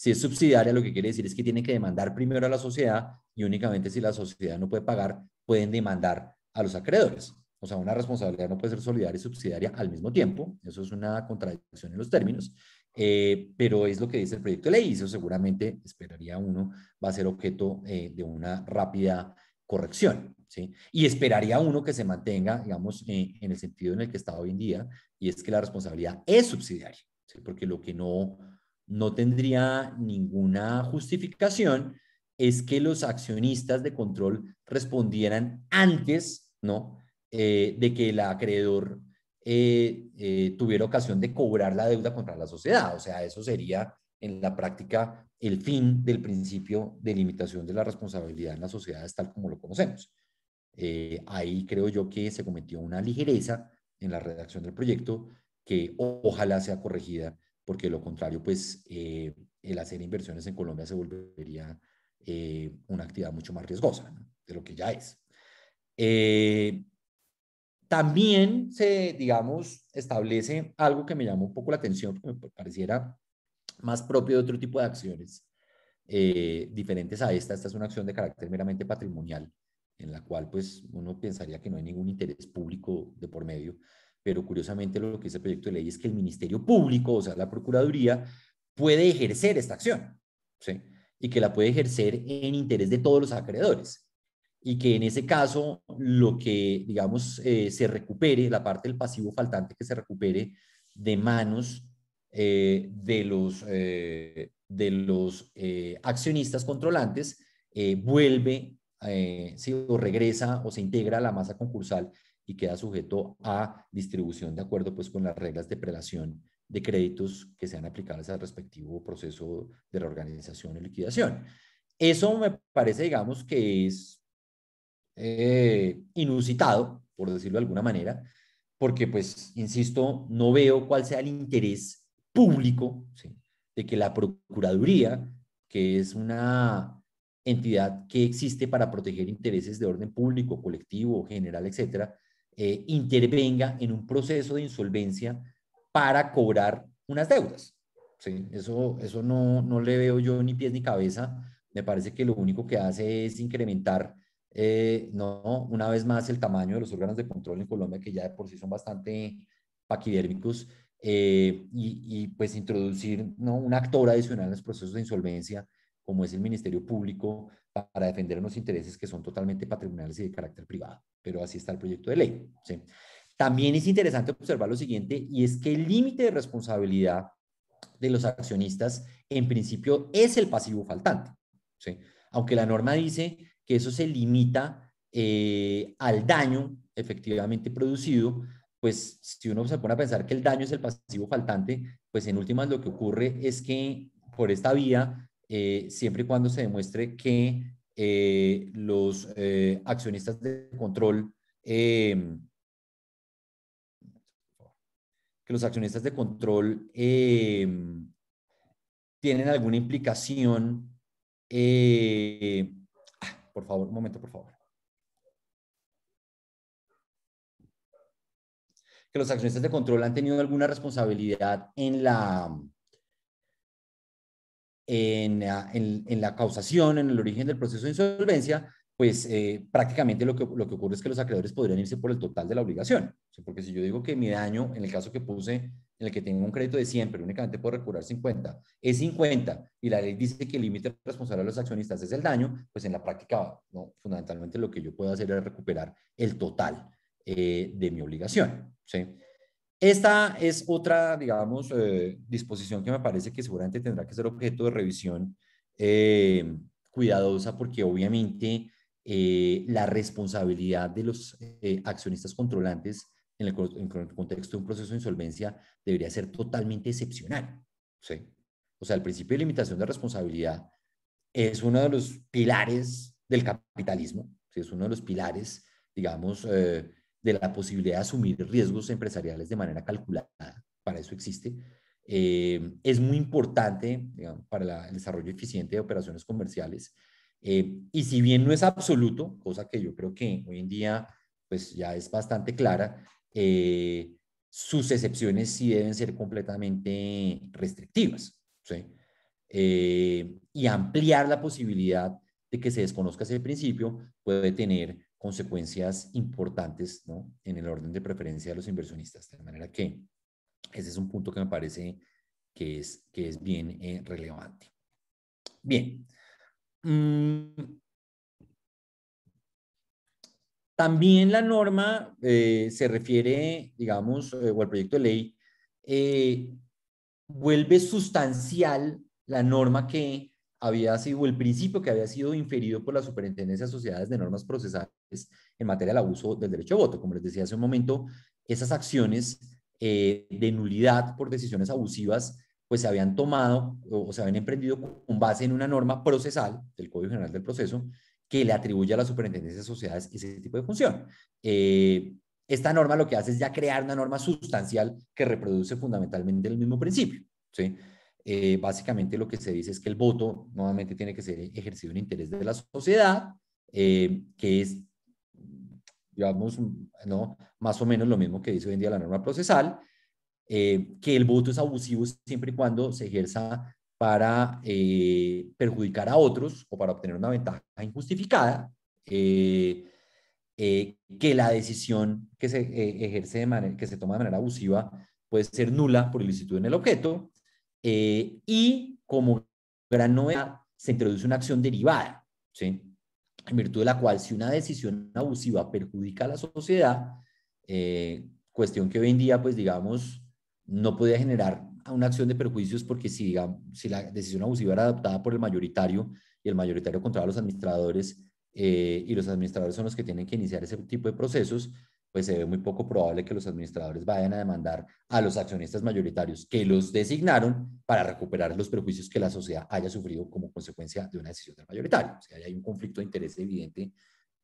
Si es subsidiaria, lo que quiere decir es que tienen que demandar primero a la sociedad y únicamente si la sociedad no puede pagar, pueden demandar a los acreedores. O sea, una responsabilidad no puede ser solidaria y subsidiaria al mismo tiempo. Eso es una contradicción en los términos. Eh, pero es lo que dice el proyecto de ley y eso seguramente, esperaría uno, va a ser objeto eh, de una rápida corrección. ¿sí? Y esperaría uno que se mantenga, digamos, eh, en el sentido en el que está hoy en día, y es que la responsabilidad es subsidiaria, ¿sí? porque lo que no, no tendría ninguna justificación es que los accionistas de control respondieran antes, ¿no? de que el acreedor eh, eh, tuviera ocasión de cobrar la deuda contra la sociedad. O sea, eso sería en la práctica el fin del principio de limitación de la responsabilidad en las sociedades tal como lo conocemos. Eh, ahí creo yo que se cometió una ligereza en la redacción del proyecto que ojalá sea corregida, porque lo contrario, pues el hacer inversiones en Colombia se volvería una actividad mucho más riesgosa de lo que ya es. También se, digamos, establece algo que me llamó un poco la atención, porque me pareciera más propio de otro tipo de acciones eh, diferentes a esta. Esta es una acción de carácter meramente patrimonial, en la cual pues uno pensaría que no hay ningún interés público de por medio, pero curiosamente lo que dice el proyecto de ley es que el Ministerio Público, o sea, la Procuraduría, puede ejercer esta acción, Y que la puede ejercer en interés de todos los acreedores y que en ese caso lo que, digamos, eh, se recupere, la parte del pasivo faltante que se recupere de manos eh, de los, eh, de los accionistas controlantes, vuelve, si o regresa o se integra a la masa concursal y queda sujeto a distribución de acuerdo pues, con las reglas de prelación de créditos que sean aplicables al respectivo proceso de reorganización y liquidación. Eso me parece, digamos, que es eh, inusitado, por decirlo de alguna manera, porque pues, insisto, no veo cuál sea el interés público de que la Procuraduría, que es una entidad que existe para proteger intereses de orden público, colectivo, general, etcétera, eh, intervenga en un proceso de insolvencia para cobrar unas deudas. ¿sí? Eso, eso no, no le veo yo ni pies ni cabeza. Me parece que lo único que hace es incrementar eh, no, una vez más el tamaño de los órganos de control en Colombia, que ya de por sí son bastante paquidérmicos, eh, y, pues introducir ¿no? un actor adicional en los procesos de insolvencia, como es el Ministerio Público, para defender unos intereses que son totalmente patrimoniales y de carácter privado. Pero así está el proyecto de ley. También es interesante observar lo siguiente, y es que el límite de responsabilidad de los accionistas, en principio, es el pasivo faltante. Aunque la norma dice que eso se limita eh, al daño efectivamente producido, pues si uno se pone a pensar que el daño es el pasivo faltante, pues en últimas lo que ocurre es que por esta vía, eh, siempre y cuando se demuestre que eh, los accionistas de control, em, que los accionistas de control em, tienen alguna implicación por favor, un momento, por favor. Que los accionistas de control han tenido alguna responsabilidad en la, en, la causación, en el origen del proceso de insolvencia, pues eh, prácticamente lo que, ocurre es que los acreedores podrían irse por el total de la obligación. porque si yo digo que mi daño, en el caso que puse, en el que tengo un crédito de 100, pero únicamente puedo recuperar 50, es 50 y la ley dice que el límite responsable a los accionistas es el daño, pues en la práctica, ¿no? fundamentalmente lo que yo puedo hacer es recuperar el total eh, de mi obligación. ¿sí? Esta es otra, digamos, eh, disposición que me parece que seguramente tendrá que ser objeto de revisión eh, cuidadosa porque obviamente la responsabilidad de los accionistas controlantes en el, contexto de un proceso de insolvencia debería ser totalmente excepcional. ¿sí? O sea, el principio de limitación de responsabilidad es uno de los pilares del capitalismo, ¿sí? es uno de los pilares, digamos, eh, de la posibilidad de asumir riesgos empresariales de manera calculada, para eso existe. Eh, es muy importante digamos, para el desarrollo eficiente de operaciones comerciales. Eh, y si bien no es absoluto, cosa que yo creo que hoy en día pues ya es bastante clara, eh, sus excepciones sí deben ser completamente restrictivas. Eh, y ampliar la posibilidad de que se desconozca ese principio puede tener consecuencias importantes en el orden de preferencia de los inversionistas. De manera que ese es un punto que me parece que es, que es bien eh, relevante. Bien. Mm, también la norma eh, se refiere, digamos, eh, o el proyecto de ley, eh, vuelve sustancial la norma que había sido, el principio que había sido inferido por la Superintendencia de de Normas Procesales en materia del abuso del derecho a voto. Como les decía hace un momento, esas acciones de nulidad por decisiones abusivas, pues se habían tomado o se habían emprendido con base en una norma procesal del Código General del Proceso que le atribuye a la superintendencia de sociedades ese tipo de función. Eh, esta norma lo que hace es ya crear una norma sustancial que reproduce fundamentalmente el mismo principio. Eh, básicamente lo que se dice es que el voto nuevamente tiene que ser ejercido en interés de la sociedad, eh, que es, digamos, ¿no? más o menos lo mismo que dice hoy en día la norma procesal, que el voto es abusivo siempre y cuando se ejerza para eh, perjudicar a otros o para obtener una ventaja injustificada, eh, eh, que la decisión que se ejerce de manera, que se toma de manera abusiva puede ser nula por ilicitud en el objeto, y como gran novedad se introduce una acción derivada, en virtud de la cual si una decisión abusiva perjudica a la sociedad, cuestión que hoy en día, pues digamos, no podía generar una acción de perjuicios porque si, digamos, si la decisión abusiva era adoptada por el mayoritario y el mayoritario contra los administradores eh, y los administradores son los que tienen que iniciar ese tipo de procesos, pues se ve muy poco probable que los administradores vayan a demandar a los accionistas mayoritarios que los designaron para recuperar los perjuicios que la sociedad haya sufrido como consecuencia de una decisión del mayoritario. O sea, hay un conflicto de interés evidente,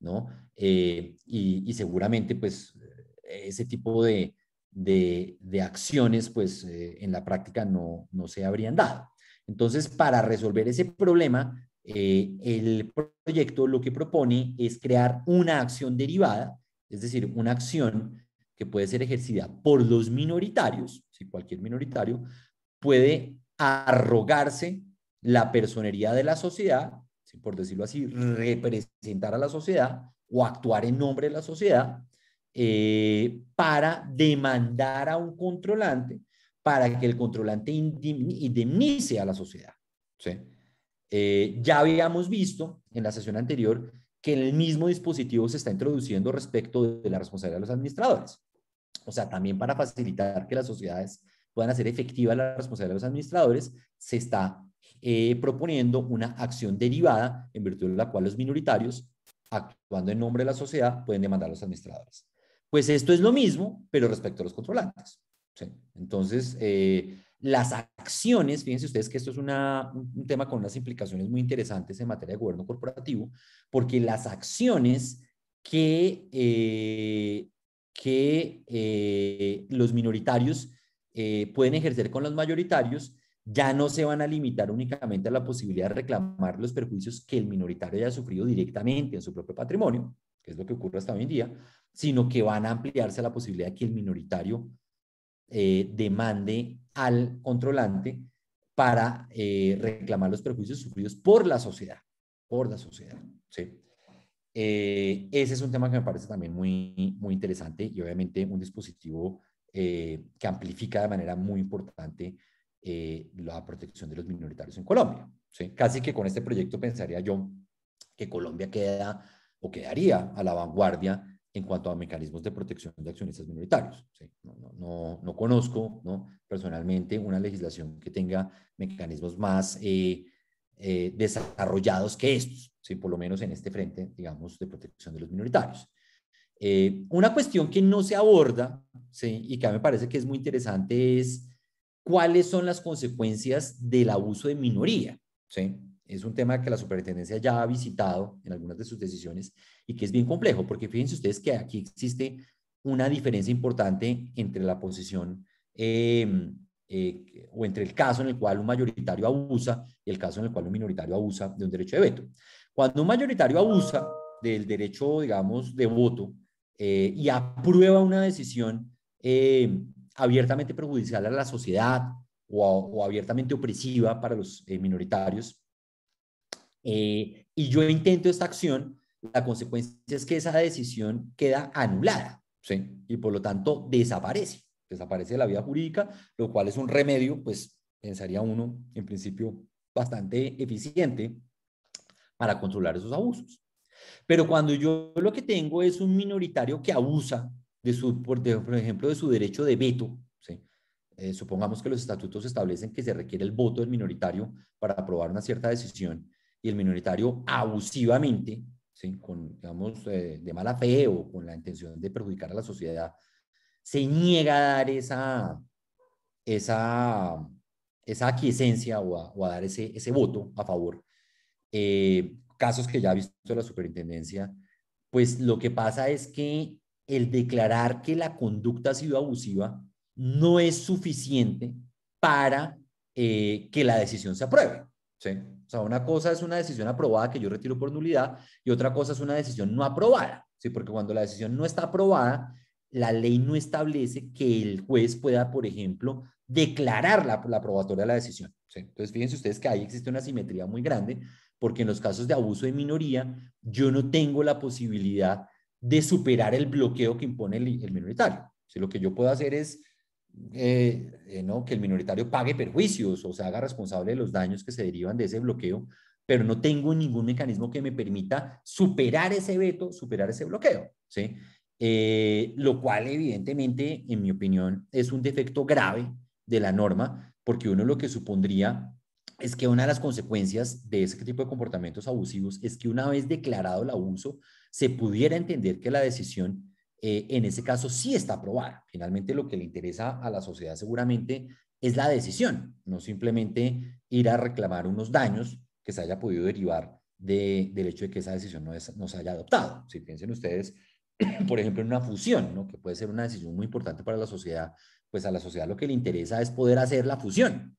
¿no? Eh, y, y, seguramente, pues, eh, ese tipo de, de, acciones, pues eh, en la práctica no, se habrían dado. Entonces, para resolver ese problema, eh, el proyecto lo que propone es crear una acción derivada, es decir, una acción que puede ser ejercida por los minoritarios, si cualquier minoritario puede arrogarse la personería de la sociedad, por decirlo así, representar a la sociedad o actuar en nombre de la sociedad eh, para demandar a un controlante para que el controlante indemnice a la sociedad. Eh, ya habíamos visto en la sesión anterior que el mismo dispositivo se está introduciendo respecto de la responsabilidad de los administradores. O sea, también para facilitar que las sociedades puedan hacer efectiva la responsabilidad de los administradores, se está eh, proponiendo una acción derivada en virtud de la cual los minoritarios, actuando en nombre de la sociedad, pueden demandar a los administradores. Pues esto es lo mismo, pero respecto a los controlantes. Entonces, eh, las acciones, fíjense ustedes que esto es un tema con unas implicaciones muy interesantes en materia de gobierno corporativo, porque las acciones que, eh, eh, los minoritarios pueden ejercer con los mayoritarios ya no se van a limitar únicamente a la posibilidad de reclamar los perjuicios que el minoritario haya sufrido directamente en su propio patrimonio, que es lo que ocurre hasta hoy en día, sino que van a ampliarse la posibilidad de que el minoritario eh, demande al controlante para eh, reclamar los perjuicios sufridos por la sociedad, por la sociedad. Eh, ese es un tema que me parece también muy, muy interesante y obviamente un dispositivo que amplifica de manera muy importante la protección de los minoritarios en Colombia. Casi que con este proyecto pensaría yo que Colombia queda o quedaría a la vanguardia en cuanto a mecanismos de protección de accionistas minoritarios. No, no, no, no, conozco personalmente una legislación que tenga mecanismos más eh, eh, desarrollados que estos, ¿sí? por lo menos en este frente, digamos, de protección de los minoritarios. Eh, una cuestión que no se aborda ¿sí? y que a mí me parece que es muy interesante es cuáles son las consecuencias del abuso de minoría. ¿sí? es un tema que la superintendencia ya ha visitado en algunas de sus decisiones y que es bien complejo, porque fíjense ustedes que aquí existe una diferencia importante entre la posición em, eh, o entre el caso en el cual un mayoritario abusa y el caso en el cual un minoritario abusa de un derecho de veto. Cuando un mayoritario abusa del derecho, digamos, de voto eh, y aprueba una decisión em, abiertamente perjudicial a la sociedad o abiertamente opresiva para los eh, minoritarios, eh, y yo intento esta acción, la consecuencia es que esa decisión queda anulada ¿sí? y por lo tanto desaparece, desaparece de la vida jurídica, lo cual es un remedio, pues pensaría uno, en principio, bastante eficiente para controlar esos abusos. Pero cuando yo lo que tengo es un minoritario que abusa de su, por, por ejemplo, de su derecho de veto, ¿sí? Eh, supongamos que los estatutos establecen que se requiere el voto del minoritario para aprobar una cierta decisión, y el minoritario abusivamente, ¿sí? con, digamos, eh, de mala fe o con la intención de perjudicar a la sociedad, se niega a dar esa, esa, esa aquiescencia o a, dar ese, ese voto a favor. Eh, casos que ya ha visto la superintendencia, pues lo que pasa es que el declarar que la conducta ha sido abusiva no es suficiente para eh, que la decisión se apruebe. ¿sí? O sea, una cosa es una decisión aprobada que yo retiro por nulidad y otra cosa es una decisión no aprobada, ¿sí? Porque cuando la decisión no está aprobada, la ley no establece que el juez pueda, por ejemplo, declarar la, la aprobatoria de la decisión. Entonces, fíjense ustedes que ahí existe una simetría muy grande, porque en los casos de abuso de minoría, yo no tengo la posibilidad de superar el bloqueo que impone el, minoritario. lo que yo puedo hacer es eh, eh, ¿no? que el minoritario pague perjuicios o se haga responsable de los daños que se derivan de ese bloqueo, pero no tengo ningún mecanismo que me permita superar ese veto, superar ese bloqueo, ¿sí? Eh, lo cual evidentemente, en mi opinión, es un defecto grave de la norma, porque uno lo que supondría es que una de las consecuencias de ese tipo de comportamientos abusivos es que una vez declarado el abuso, se pudiera entender que la decisión eh, en ese caso sí está aprobada. Finalmente lo que le interesa a la sociedad seguramente es la decisión, no simplemente ir a reclamar unos daños que se haya podido derivar del hecho de que esa decisión no, se haya adoptado. Si piensen ustedes, por ejemplo, en una fusión, que puede ser una decisión muy importante para la sociedad, pues a la sociedad lo que le interesa es poder hacer la fusión,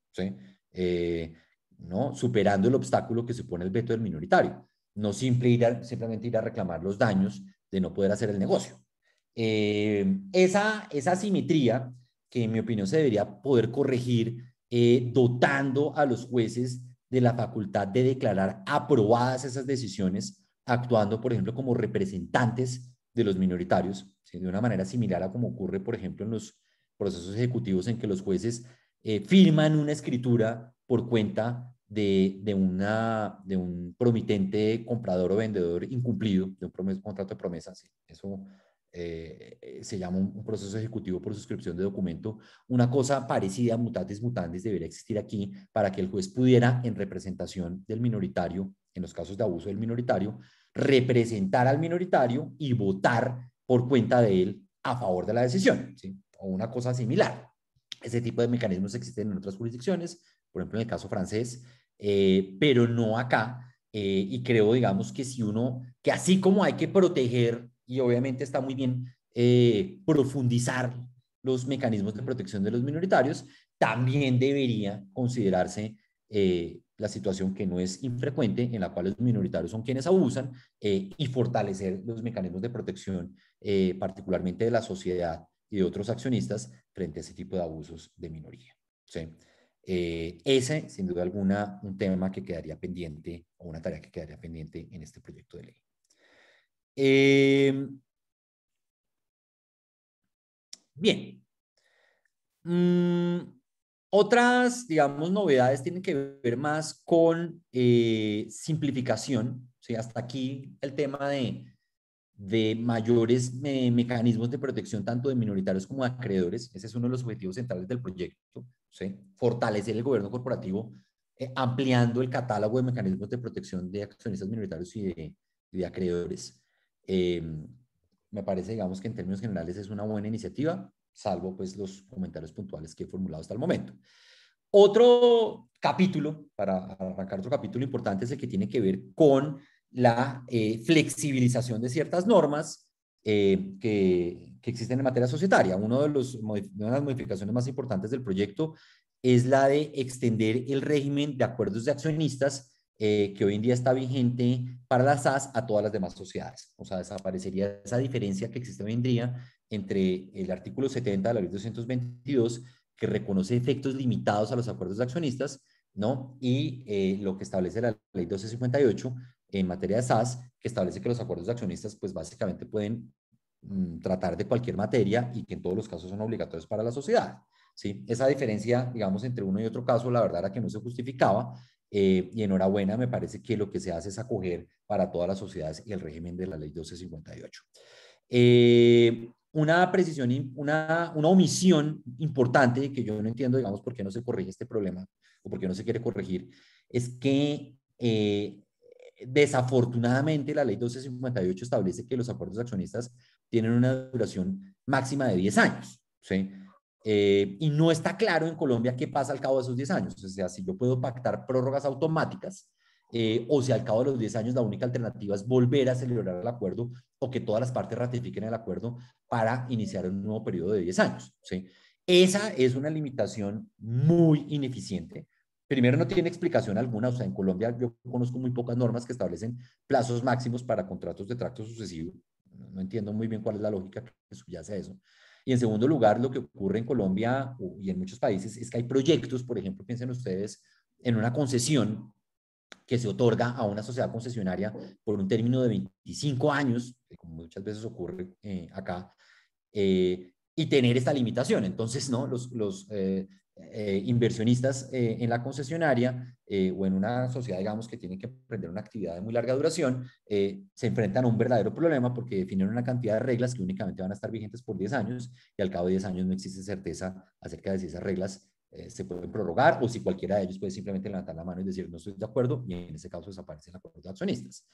eh, ¿no? superando el obstáculo que supone el veto del minoritario, no ir simplemente ir a reclamar los daños de no poder hacer el negocio. Eh, esa, esa asimetría, que en mi opinión se debería poder corregir eh, dotando a los jueces de la facultad de declarar aprobadas esas decisiones, actuando, por ejemplo, como representantes de los minoritarios, de una manera similar a como ocurre, por ejemplo, en los procesos ejecutivos en que los jueces eh, firman una escritura por cuenta de, una, de un promitente comprador o vendedor incumplido, de un contrato de promesa. Eso eh, eh, se llama un, proceso ejecutivo por suscripción de documento, una cosa parecida, mutatis mutandis, debería existir aquí para que el juez pudiera, en representación del minoritario, en los casos de abuso del minoritario, representar al minoritario y votar por cuenta de él a favor de la decisión, ¿sí? o una cosa similar. Ese tipo de mecanismos existen en otras jurisdicciones, por ejemplo en el caso francés, eh, pero no acá. y creo, digamos, que si uno, que así como hay que proteger y obviamente está muy bien eh, profundizar los mecanismos de protección de los minoritarios, también debería considerarse eh, la situación que no es infrecuente, en la cual los minoritarios son quienes abusan, eh, y fortalecer los mecanismos de protección, particularmente de la sociedad y de otros accionistas, frente a ese tipo de abusos de minoría. ese, sin duda alguna, un tema que quedaría pendiente o una tarea que quedaría pendiente en este proyecto de ley. Em, bien. Mm, otras, digamos, novedades tienen que ver más con eh, simplificación. sea Hasta aquí el tema de, mayores mecanismos de protección tanto de minoritarios como de acreedores. Ese es uno de los objetivos centrales del proyecto. Fortalecer el gobierno corporativo eh, ampliando el catálogo de mecanismos de protección de accionistas minoritarios y de acreedores. Em, me parece, digamos, que en términos generales es una buena iniciativa, salvo pues los comentarios puntuales que he formulado hasta el momento. Otro capítulo, para arrancar otro capítulo importante, es el que tiene que ver con la eh, flexibilización de ciertas normas eh, que, existen en materia societaria. Uno de los, una de las modificaciones más importantes del proyecto es la de extender el régimen de acuerdos de accionistas eh, que hoy en día está vigente para las SAS a todas las demás sociedades. O sea, desaparecería esa diferencia que existe hoy en día entre el artículo 70 de la ley 222, que reconoce efectos limitados a los acuerdos de accionistas, ¿no? Y eh, lo que establece la ley 1258 en materia de SAS, que establece que los acuerdos de accionistas, pues básicamente pueden mm, tratar de cualquier materia y que en todos los casos son obligatorios para la sociedad. ¿sí? Esa diferencia, digamos, entre uno y otro caso, la verdad era que no se justificaba eh, y enhorabuena, me parece que lo que se hace es acoger para todas las sociedades el régimen de la ley 1258. Eh, una precisión, una, una omisión importante que yo no entiendo, digamos, por qué no se corrige este problema o por qué no se quiere corregir, es que eh, desafortunadamente la ley 1258 establece que los acuerdos accionistas tienen una duración máxima de 10 años. ¿sí? Eh, y no está claro en Colombia qué pasa al cabo de esos 10 años. O sea, si yo puedo pactar prórrogas automáticas eh, o si al cabo de los 10 años la única alternativa es volver a celebrar el acuerdo o que todas las partes ratifiquen el acuerdo para iniciar un nuevo periodo de 10 años. ¿sí? Esa es una limitación muy ineficiente. Primero, no tiene explicación alguna. O sea, en Colombia yo conozco muy pocas normas que establecen plazos máximos para contratos de tracto sucesivo. No entiendo muy bien cuál es la lógica que subyace a eso. Y en segundo lugar, lo que ocurre en Colombia y en muchos países es que hay proyectos, por ejemplo, piensen ustedes en una concesión que se otorga a una sociedad concesionaria por un término de 25 años, como muchas veces ocurre eh, acá, eh, y tener esta limitación. Entonces, ¿no? Los, eh, eh, inversionistas eh, en la concesionaria eh, o en una sociedad, digamos, que tiene que emprender una actividad de muy larga duración, se enfrentan a un verdadero problema porque definen una cantidad de reglas que únicamente van a estar vigentes por 10 años y al cabo de 10 años no existe certeza acerca de si esas reglas se pueden prorrogar o si cualquiera de ellos puede simplemente levantar la mano y decir no estoy de acuerdo y en ese caso desaparece el acuerdo de accionistas.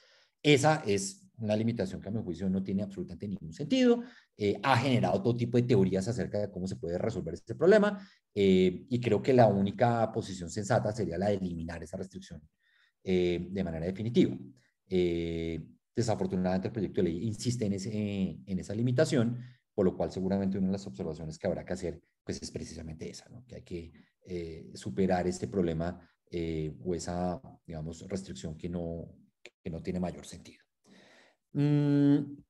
Esa es una limitación que a mi juicio no tiene absolutamente ningún sentido. Eh, ha generado todo tipo de teorías acerca de cómo se puede resolver este problema eh, y creo que la única posición sensata sería la de eliminar esa restricción eh, de manera definitiva. desafortunadamente el proyecto de ley insiste en, esa limitación, por lo cual seguramente una de las observaciones que habrá que hacer pues es precisamente esa, que hay que superar este problema o esa, digamos, restricción que no, que no tiene mayor sentido. Mm.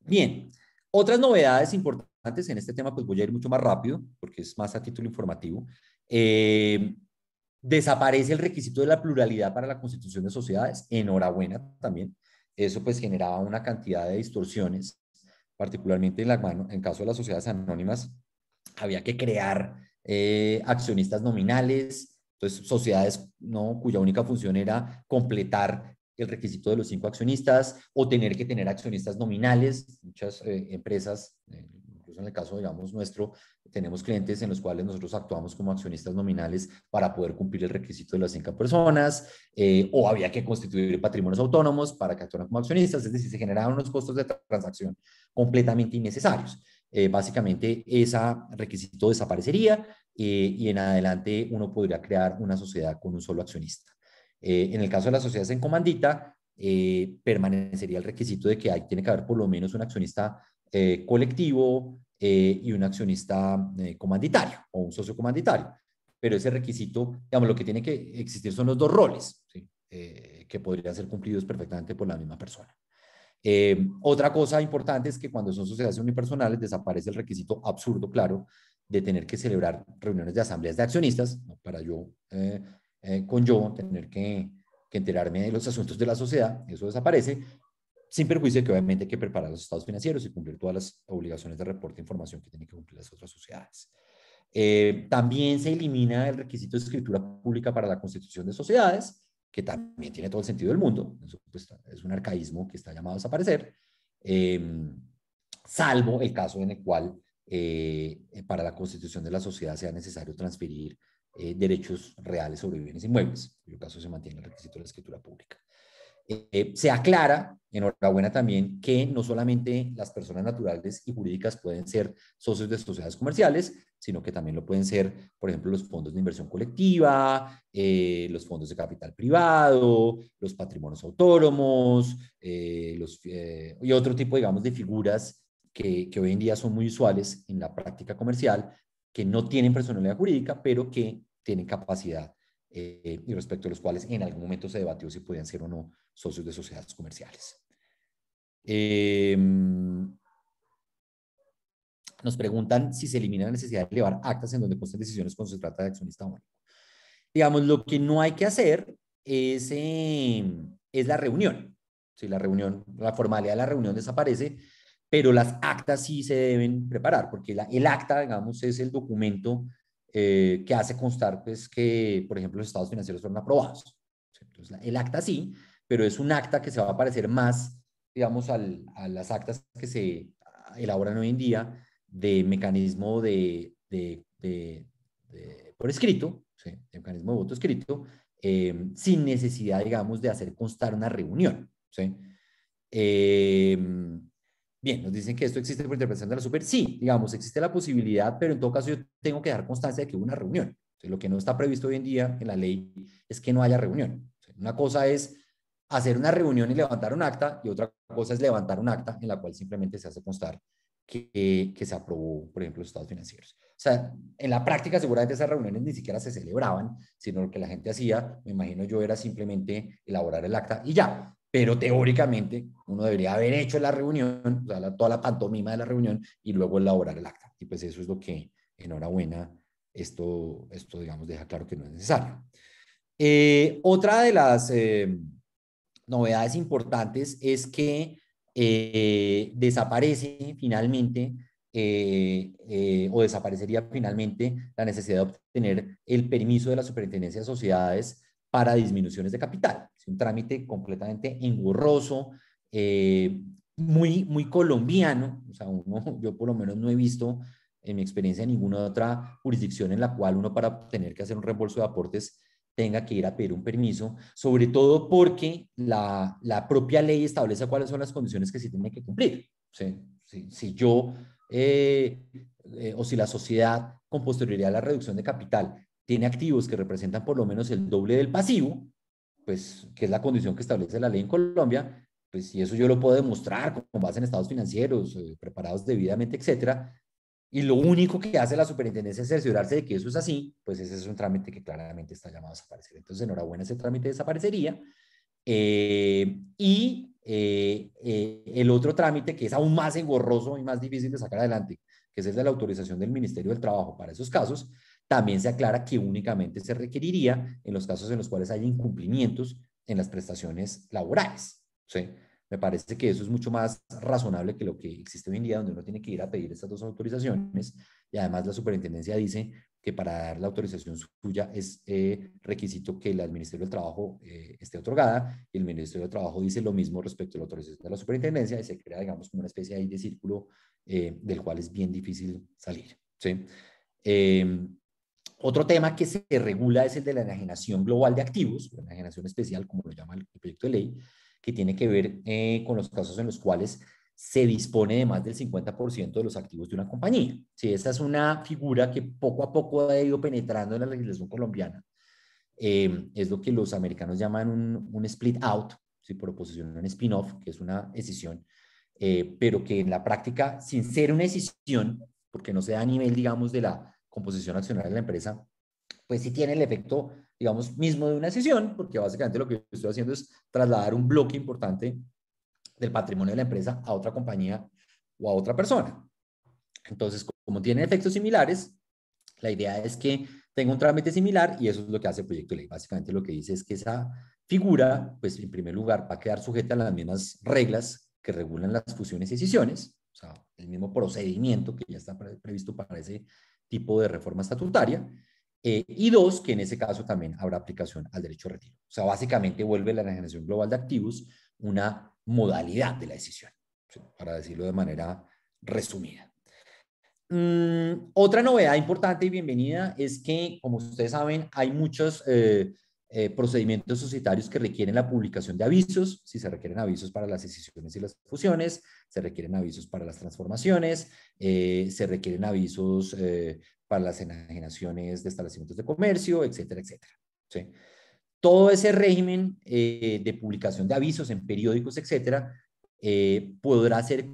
Bien, otras novedades importantes en este tema, pues voy a ir mucho más rápido porque es más a título informativo. Eh, desaparece el requisito de la pluralidad para la constitución de sociedades, enhorabuena también. Eso pues generaba una cantidad de distorsiones, particularmente en, en caso de las sociedades anónimas, había que crear eh, accionistas nominales, entonces, pues, sociedades ¿no? cuya única función era completar el requisito de los cinco accionistas o tener que tener accionistas nominales. Muchas eh, empresas, eh, incluso en el caso, digamos, nuestro, tenemos clientes en los cuales nosotros actuamos como accionistas nominales para poder cumplir el requisito de las cinco personas, eh, o había que constituir patrimonios autónomos para que actuaran como accionistas, es decir, se generaban unos costos de transacción completamente innecesarios. Eh, básicamente ese requisito desaparecería eh, y en adelante uno podría crear una sociedad con un solo accionista. Eh, en el caso de las sociedades en comandita, permanecería el requisito de que hay, tiene que haber por lo menos un accionista colectivo y un accionista comanditario o un socio comanditario. Pero ese requisito, digamos, lo que tiene que existir son los dos roles que podrían ser cumplidos perfectamente por la misma persona. Eh, otra cosa importante es que cuando son sociedades unipersonales desaparece el requisito absurdo, claro, de tener que celebrar reuniones de asambleas de accionistas, ¿no? para yo, eh, eh, con yo, tener que, que, enterarme de los asuntos de la sociedad, eso desaparece, sin perjuicio de que obviamente hay que preparar los estados financieros y cumplir todas las obligaciones de reporte e información que tienen que cumplir las otras sociedades. también se elimina el requisito de escritura pública para la constitución de sociedades, que también tiene todo el sentido del mundo, pues, es un arcaísmo que está llamado a desaparecer, em, salvo el caso en el cual eh, para la constitución de la sociedad sea necesario transferir eh, derechos reales sobre bienes inmuebles, en cuyo caso se mantiene el requisito de la escritura pública. Eh, se aclara, enhorabuena también, que no solamente las personas naturales y jurídicas pueden ser socios de sociedades comerciales, sino que también lo pueden ser, por ejemplo, los fondos de inversión colectiva, eh, los fondos de capital privado, los patrimonios autónomos eh, los, eh, y otro tipo, digamos, de figuras que, hoy en día son muy usuales en la práctica comercial, que no tienen personalidad jurídica, pero que tienen capacidad y respecto a los cuales en algún momento se debatió si podían ser o no socios de sociedades comerciales. Eh, nos preguntan si se elimina la necesidad de elevar actas en donde consten decisiones cuando se trata de accionista único. Digamos, lo que no hay que hacer es, eh, es la reunión. Si la reunión, la formalidad de la reunión desaparece, pero las actas sí se deben preparar, porque el acta, digamos, es el documento eh, que hace constar pues, que, por ejemplo, los estados financieros fueron aprobados. Entonces, el acta sí, pero es un acta que se va a parecer más, digamos, al, a las actas que se elaboran hoy en día de mecanismo de, por escrito, de mecanismo de voto escrito, em, sin necesidad, digamos, de hacer constar una reunión. Em, bien, nos dicen que esto existe por interpretación de la super. Sí, digamos, existe la posibilidad, pero en todo caso yo tengo que dar constancia de que hubo una reunión. lo que no está previsto hoy en día en la ley es que no haya reunión. Una cosa es hacer una reunión y levantar un acta y otra cosa es levantar un acta en la cual simplemente se hace constar que, se aprobó, por ejemplo, los estados financieros. O sea, en la práctica seguramente esas reuniones ni siquiera se celebraban, sino lo que la gente hacía, me imagino yo, era simplemente elaborar el acta y ya. Pero teóricamente uno debería haber hecho la reunión, toda la pantomima de la reunión y luego elaborar el acta. Y pues eso es lo que, enhorabuena, esto, esto digamos, deja claro que no es necesario. Eh, otra de las eh, novedades importantes es que eh, desaparece finalmente eh, eh, o desaparecería finalmente la necesidad de obtener el permiso de la superintendencia de sociedades para disminuciones de capital. Es un trámite completamente engorroso, muy, muy colombiano. yo por lo menos no he visto en mi experiencia ninguna otra jurisdicción en la cual uno para tener que hacer un reembolso de aportes tenga que ir a pedir un permiso, sobre todo porque la, la propia ley establece cuáles son las condiciones que se sí tiene que cumplir. Si, yo eh, eh, o si la sociedad con posterioridad a la reducción de capital tiene activos que representan por lo menos el doble del pasivo, pues que es la condición que establece la ley en Colombia, pues si eso yo lo puedo demostrar con base en estados financieros, eh, preparados debidamente, etcétera, y lo único que hace la superintendencia es cerciorarse de que eso es así, pues ese es un trámite que claramente está llamado a desaparecer. Entonces, enhorabuena, ese trámite desaparecería. Eh, y eh, eh, el otro trámite que es aún más engorroso y más difícil de sacar adelante, que es el de la autorización del Ministerio del Trabajo para esos casos, también se aclara que únicamente se requeriría en los casos en los cuales hay incumplimientos en las prestaciones laborales. ¿sí? Me parece que eso es mucho más razonable que lo que existe hoy en día, donde uno tiene que ir a pedir estas dos autorizaciones y además la superintendencia dice que para dar la autorización suya es eh, requisito que el Ministerio del Trabajo eh, esté otorgada y el Ministerio del Trabajo dice lo mismo respecto a la autorización de la superintendencia y se crea, digamos, como una especie de círculo eh, del cual es bien difícil salir. Em, otro tema que se regula es el de la enajenación global de activos, la enajenación especial, como lo llama el proyecto de ley, que tiene que ver eh, con los casos en los cuales se dispone de más del 50% de los activos de una compañía. Sí, esa es una figura que poco a poco ha ido penetrando en la legislación colombiana. Eh, es lo que los americanos llaman un, split out, si por oposición a un spin-off, que es una decisión, eh, pero que en la práctica, sin ser una decisión, porque no se da a nivel, digamos, de la composición accionaria de la empresa, pues sí tiene el efecto, digamos, mismo de una sesión, porque básicamente lo que estoy haciendo es trasladar un bloque importante del patrimonio de la empresa a otra compañía o a otra persona. Entonces, como tiene efectos similares, la idea es que tenga un trámite similar y eso es lo que hace el proyecto de ley. Básicamente lo que dice es que esa figura, pues en primer lugar, va a quedar sujeta a las mismas reglas que regulan las fusiones y decisiones, o sea, el mismo procedimiento que ya está previsto para ese tipo de reforma estatutaria. Eh, y dos, que en ese caso también habrá aplicación al derecho de retiro. O sea, básicamente vuelve la generación global de activos una modalidad de la decisión, para decirlo de manera resumida. Mm, otra novedad importante y bienvenida es que, como ustedes saben, hay muchos eh, eh, procedimientos societarios que requieren la publicación de avisos, si se requieren avisos para las decisiones y las fusiones, se requieren avisos para las transformaciones, eh, se requieren avisos eh, para las enajenaciones de establecimientos de comercio, etcétera, etcétera. Todo ese régimen de publicación de avisos en periódicos, etcétera, podrá ser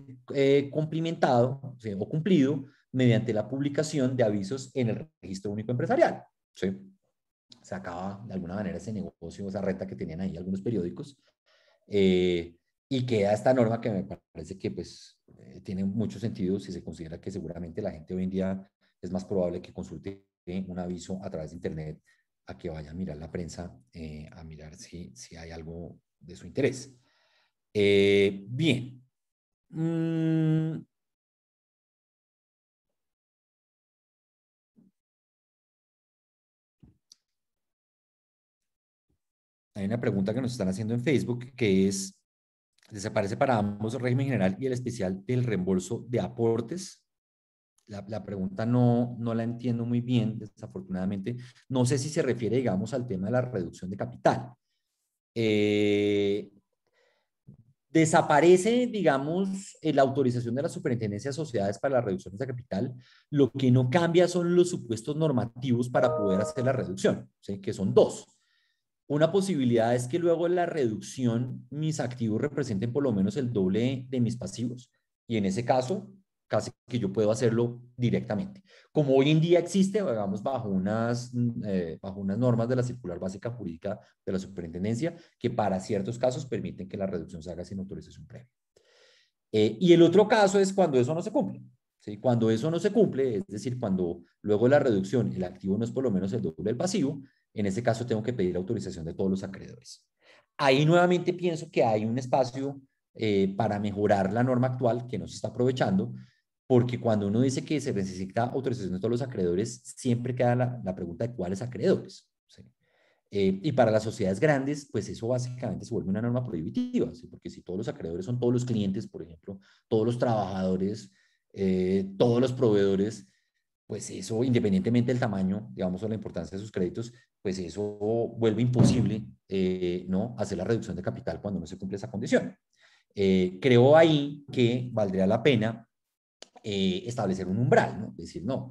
cumplimentado o cumplido mediante la publicación de avisos en el registro único empresarial. ¿sí? se acaba de alguna manera ese negocio, esa renta que tenían ahí algunos periódicos. Eh, y queda esta norma que me parece que pues eh, tiene mucho sentido si se considera que seguramente la gente hoy en día es más probable que consulte un aviso a través de internet a que vaya a mirar la prensa, eh, a mirar si, hay algo de su interés. bien. Mm, hay una pregunta que nos están haciendo en Facebook que es, ¿desaparece para ambos el régimen general y el especial del reembolso de aportes? La, pregunta no, no la entiendo muy bien, desafortunadamente. No sé si se refiere, digamos, al tema de la reducción de capital. Eh, desaparece, digamos, la autorización de la superintendencia de sociedades para las reducciones de capital. Lo que no cambia son los supuestos normativos para poder hacer la reducción, que son dos. Una posibilidad es que luego en la reducción mis activos representen por lo menos el doble de mis pasivos y en ese caso casi que yo puedo hacerlo directamente. Como hoy en día existe, digamos, bajo unas, mm, eh, bajo unas normas de la circular básica jurídica de la superintendencia, que para ciertos casos permiten que la reducción se haga sin autorización previa. Eh, y el otro caso es cuando eso no se cumple. Cuando eso no se cumple, es decir, cuando luego la reducción, el activo no es por lo menos el doble del pasivo, en ese caso tengo que pedir autorización de todos los acreedores. Ahí nuevamente pienso que hay un espacio eh, para mejorar la norma actual que no se está aprovechando, porque cuando uno dice que se necesita autorización de todos los acreedores, siempre queda la, pregunta de cuáles acreedores. Eh, y para las sociedades grandes, pues eso básicamente se vuelve una norma prohibitiva, porque si todos los acreedores son todos los clientes, por ejemplo, todos los trabajadores, eh, todos los proveedores, pues eso, independientemente del tamaño, digamos, o la importancia de sus créditos, pues eso vuelve imposible, eh, ¿no? Hacer la reducción de capital cuando no se cumple esa condición. Eh, creo ahí que valdría la pena eh, establecer un umbral, ¿no? Es decir, no,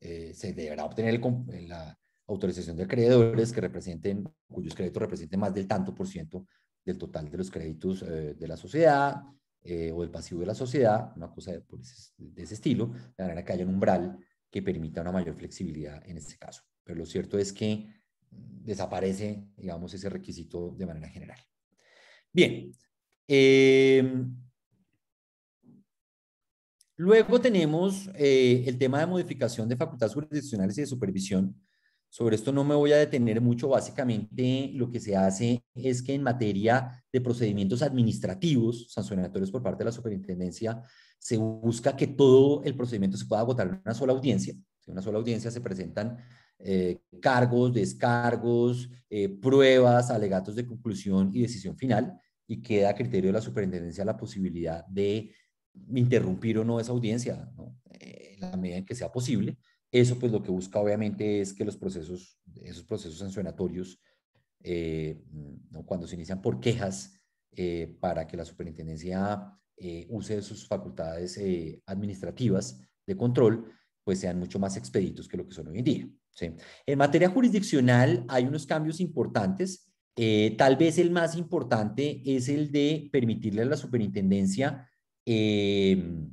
se deberá obtener la autorización de acreedores que representen, cuyos créditos representen más del tanto por ciento del total de los créditos de la sociedad, o del pasivo de la sociedad, una cosa de, de, ese estilo, de manera que haya un umbral que permita una mayor flexibilidad en este caso. Pero lo cierto es que desaparece, digamos, ese requisito de manera general. Bien. Em, luego tenemos eh, el tema de modificación de facultades jurisdiccionales y de supervisión. Sobre esto no me voy a detener mucho. Básicamente lo que se hace es que en materia de procedimientos administrativos sancionatorios por parte de la superintendencia se busca que todo el procedimiento se pueda agotar en una sola audiencia. En una sola audiencia se presentan eh, cargos, descargos, eh, pruebas, alegatos de conclusión y decisión final, y queda a criterio de la superintendencia la posibilidad de interrumpir o no esa audiencia, eh, en la medida en que sea posible. Eso pues lo que busca obviamente es que los procesos, esos procesos sancionatorios, cuando se inician por quejas, para que la superintendencia eh, use de sus facultades eh, administrativas de control, pues sean mucho más expeditos que lo que son hoy en día. En materia jurisdiccional hay unos cambios importantes. Eh, tal vez el más importante es el de permitirle a la superintendencia em,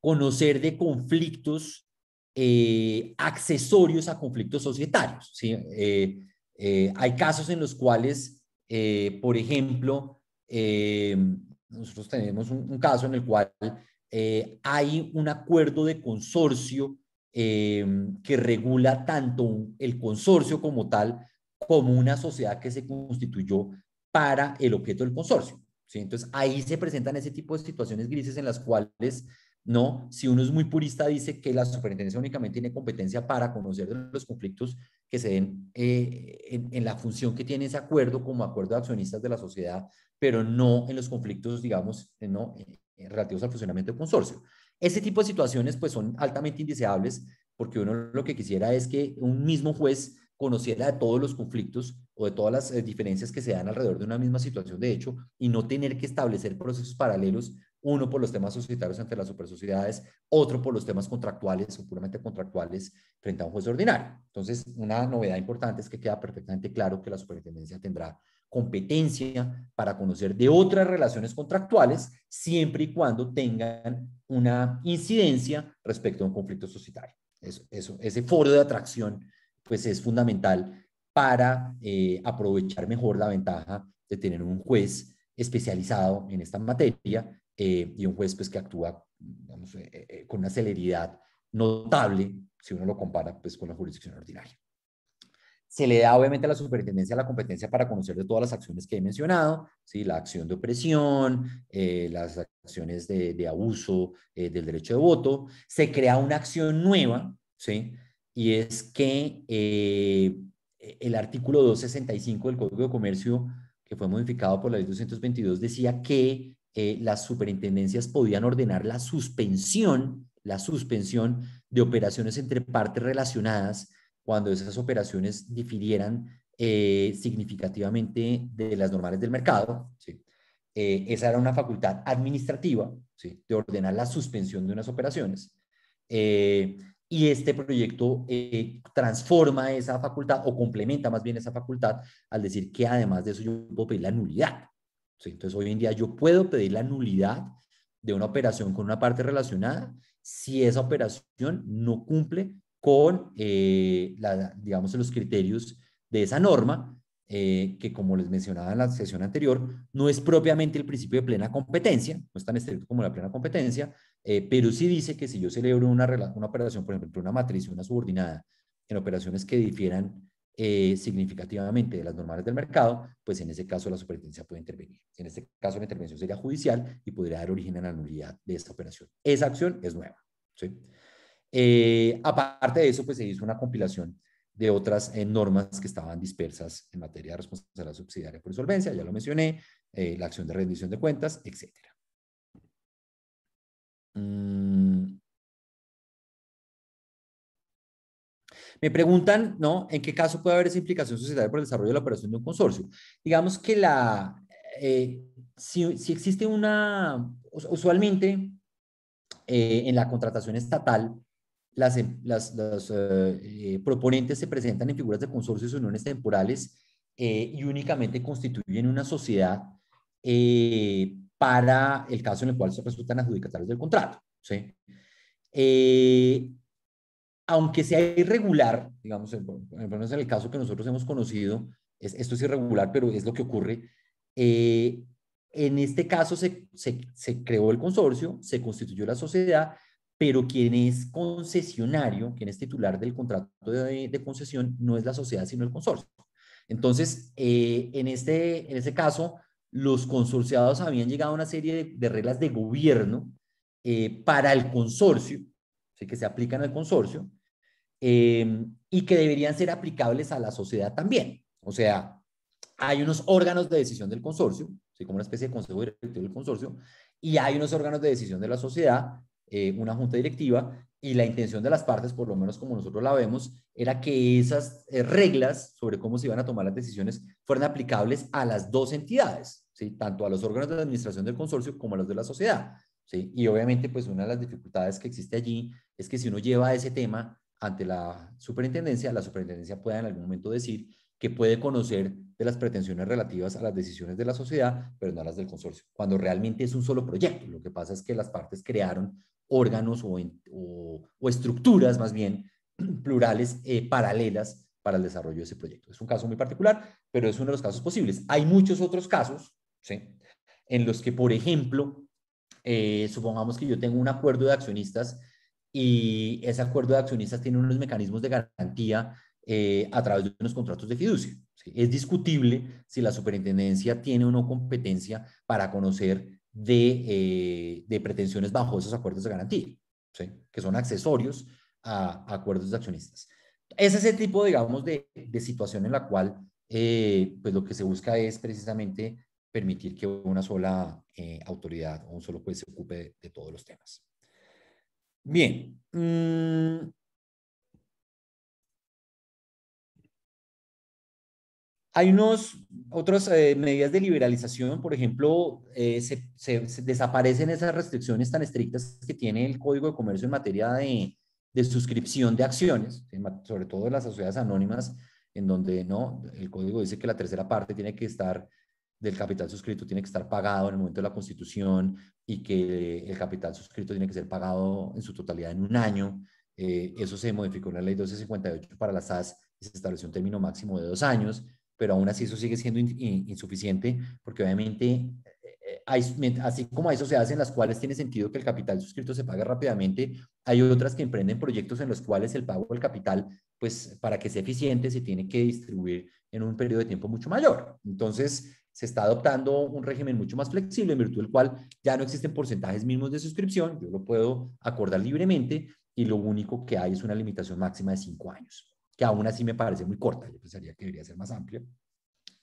conocer de conflictos accesorios a conflictos societarios. hay casos en los cuales, por ejemplo, eh, nosotros tenemos un, caso en el cual eh, hay un acuerdo de consorcio em, que regula tanto el consorcio como tal como una sociedad que se constituyó para el objeto del consorcio. Entonces ahí se presentan ese tipo de situaciones grises en las cuales ¿no? Si uno es muy purista, dice que la superintendencia únicamente tiene competencia para conocer los conflictos que se den eh, en, la función que tiene ese acuerdo como acuerdo de accionistas de la sociedad pero no en los conflictos, digamos, eh, ¿no? Eh, eh, relativos al funcionamiento del consorcio. Ese tipo de situaciones pues son altamente indeseables porque uno lo que quisiera es que un mismo juez conociera de todos los conflictos o de todas las diferencias que se dan alrededor de una misma situación de hecho y no tener que establecer procesos paralelos, uno por los temas societarios ante las supersociedades, otro por los temas contractuales o puramente contractuales frente a un juez ordinario. Entonces, una novedad importante es que queda perfectamente claro que la superintendencia tendrá competencia para conocer de otras relaciones contractuales, siempre y cuando tengan una incidencia respecto a un conflicto societario. Eso, ese foro de atracción pues es fundamental para eh, aprovechar mejor la ventaja de tener un juez especializado en esta materia eh, y un juez pues, que actúa eh, con una celeridad notable si uno lo compara pues, con la jurisdicción ordinaria se le da obviamente a la superintendencia la competencia para conocer de todas las acciones que he mencionado, ¿sí? la acción de opresión, eh, las acciones de, abuso eh, del derecho de voto. Se crea una acción nueva, ¿sí? y es que eh, el artículo 265 del Código de Comercio, que fue modificado por la ley 222, decía que las superintendencias podían ordenar la suspensión, la suspensión de operaciones entre partes relacionadas cuando esas operaciones difirieran eh, significativamente de las normales del mercado. Eh, esa era una facultad administrativa de ordenar la suspensión de unas operaciones. Eh, y este proyecto transforma esa facultad o complementa más bien esa facultad al decir que además de eso yo puedo pedir la nulidad. Entonces hoy en día yo puedo pedir la nulidad de una operación con una parte relacionada si esa operación no cumple con eh, la, digamos, los criterios de esa norma, eh, que como les mencionaba en la sesión anterior, no es propiamente el principio de plena competencia, no es tan estricto como la plena competencia, eh, pero sí dice que si yo celebro una, una operación, por ejemplo, una matriz y una subordinada, en operaciones que difieran significativamente de las normales del mercado, pues en ese caso la superintendencia puede intervenir. En este caso la intervención sería judicial y podría dar origen a la nulidad de esta operación. Esa acción es nueva. ¿sí? Eh, aparte de eso, pues se hizo una compilación de otras eh, normas que estaban dispersas en materia de responsabilidad subsidiaria por insolvencia, ya lo mencioné, eh, la acción de rendición de cuentas, etc. Mm. Me preguntan, ¿no? ¿En qué caso puede haber esa implicación societaria por el desarrollo de la operación de un consorcio? Digamos que la, si, existe una, usualmente en la contratación estatal las, em, eh, eh, proponentes se presentan en figuras de consorcios y uniones temporales eh, y únicamente constituyen una sociedad para el caso en el cual se resultan adjudicatarios del contrato. ¿sí? aunque sea irregular, digamos, en, el caso que nosotros hemos conocido, esto es irregular, pero es lo que ocurre. en este caso se, se, se creó el consorcio, se constituyó la sociedad pero quien es concesionario, quien es titular del contrato de, concesión, no es la sociedad, sino el consorcio. Entonces, eh, en, este, en caso, los consorciados habían llegado a una serie de, reglas de gobierno eh, para el consorcio, que se aplican al consorcio, eh, y que deberían ser aplicables a la sociedad también. O sea, hay unos órganos de decisión del consorcio, como una especie de consejo directivo del consorcio, y hay unos órganos de decisión de la sociedad eh, una junta directiva y la intención de las partes, por lo menos como nosotros la vemos, era que esas eh, reglas sobre cómo se iban a tomar las decisiones fueran aplicables a las dos entidades, ¿sí? tanto a los órganos de administración del consorcio como a los de la sociedad. Y obviamente, pues una de las dificultades que existe allí es que si uno lleva ese tema ante la superintendencia, la superintendencia pueda en algún momento decir que puede conocer de las pretensiones relativas a las decisiones de la sociedad, pero no a las del consorcio, cuando realmente es un solo proyecto. Lo que pasa es que las partes crearon órganos o, o, estructuras más bien plurales eh, paralelas para el desarrollo de ese proyecto. Es un caso muy particular, pero es uno de los casos posibles. Hay muchos otros casos, ¿sí? En los que, por ejemplo, eh, supongamos que yo tengo un acuerdo de accionistas y ese acuerdo de accionistas tiene unos mecanismos de garantía eh, a través de unos contratos de fiducia. Es discutible si la superintendencia tiene o no competencia para conocer eh, de, pretensiones bajo esos acuerdos de garantía, que son accesorios a, acuerdos de accionistas. Es ese tipo, digamos, de, de situación en la cual eh, pues lo que se busca es precisamente permitir que una sola eh, autoridad o un solo juez se ocupe de, todos los temas. Bien, mm, Hay unos, otras eh, medidas de liberalización, por ejemplo, eh, se, desaparecen esas restricciones tan estrictas que tiene el Código de Comercio en materia de, de suscripción de acciones, sobre todo en las sociedades anónimas, en donde no, el Código dice que la tercera parte tiene que estar del capital suscrito tiene que estar pagado en el momento de la constitución y que el capital suscrito tiene que ser pagado en su totalidad en un año. Eh, eso se modificó en la ley 1258 para las SAS y se estableció un término máximo de dos años pero aún así eso sigue siendo insuficiente porque obviamente, eh, hay, así como hay sociedades en las cuales tiene sentido que el capital suscrito se pague rápidamente, hay otras que emprenden proyectos en los cuales el pago del capital, pues para que sea eficiente, se tiene que distribuir en un periodo de tiempo mucho mayor. Entonces, se está adoptando un régimen mucho más flexible en virtud del cual ya no existen porcentajes mínimos de suscripción, yo lo puedo acordar libremente y lo único que hay es una limitación máxima de cinco años que aún así me parece muy corta. Yo pensaría que debería ser más amplia,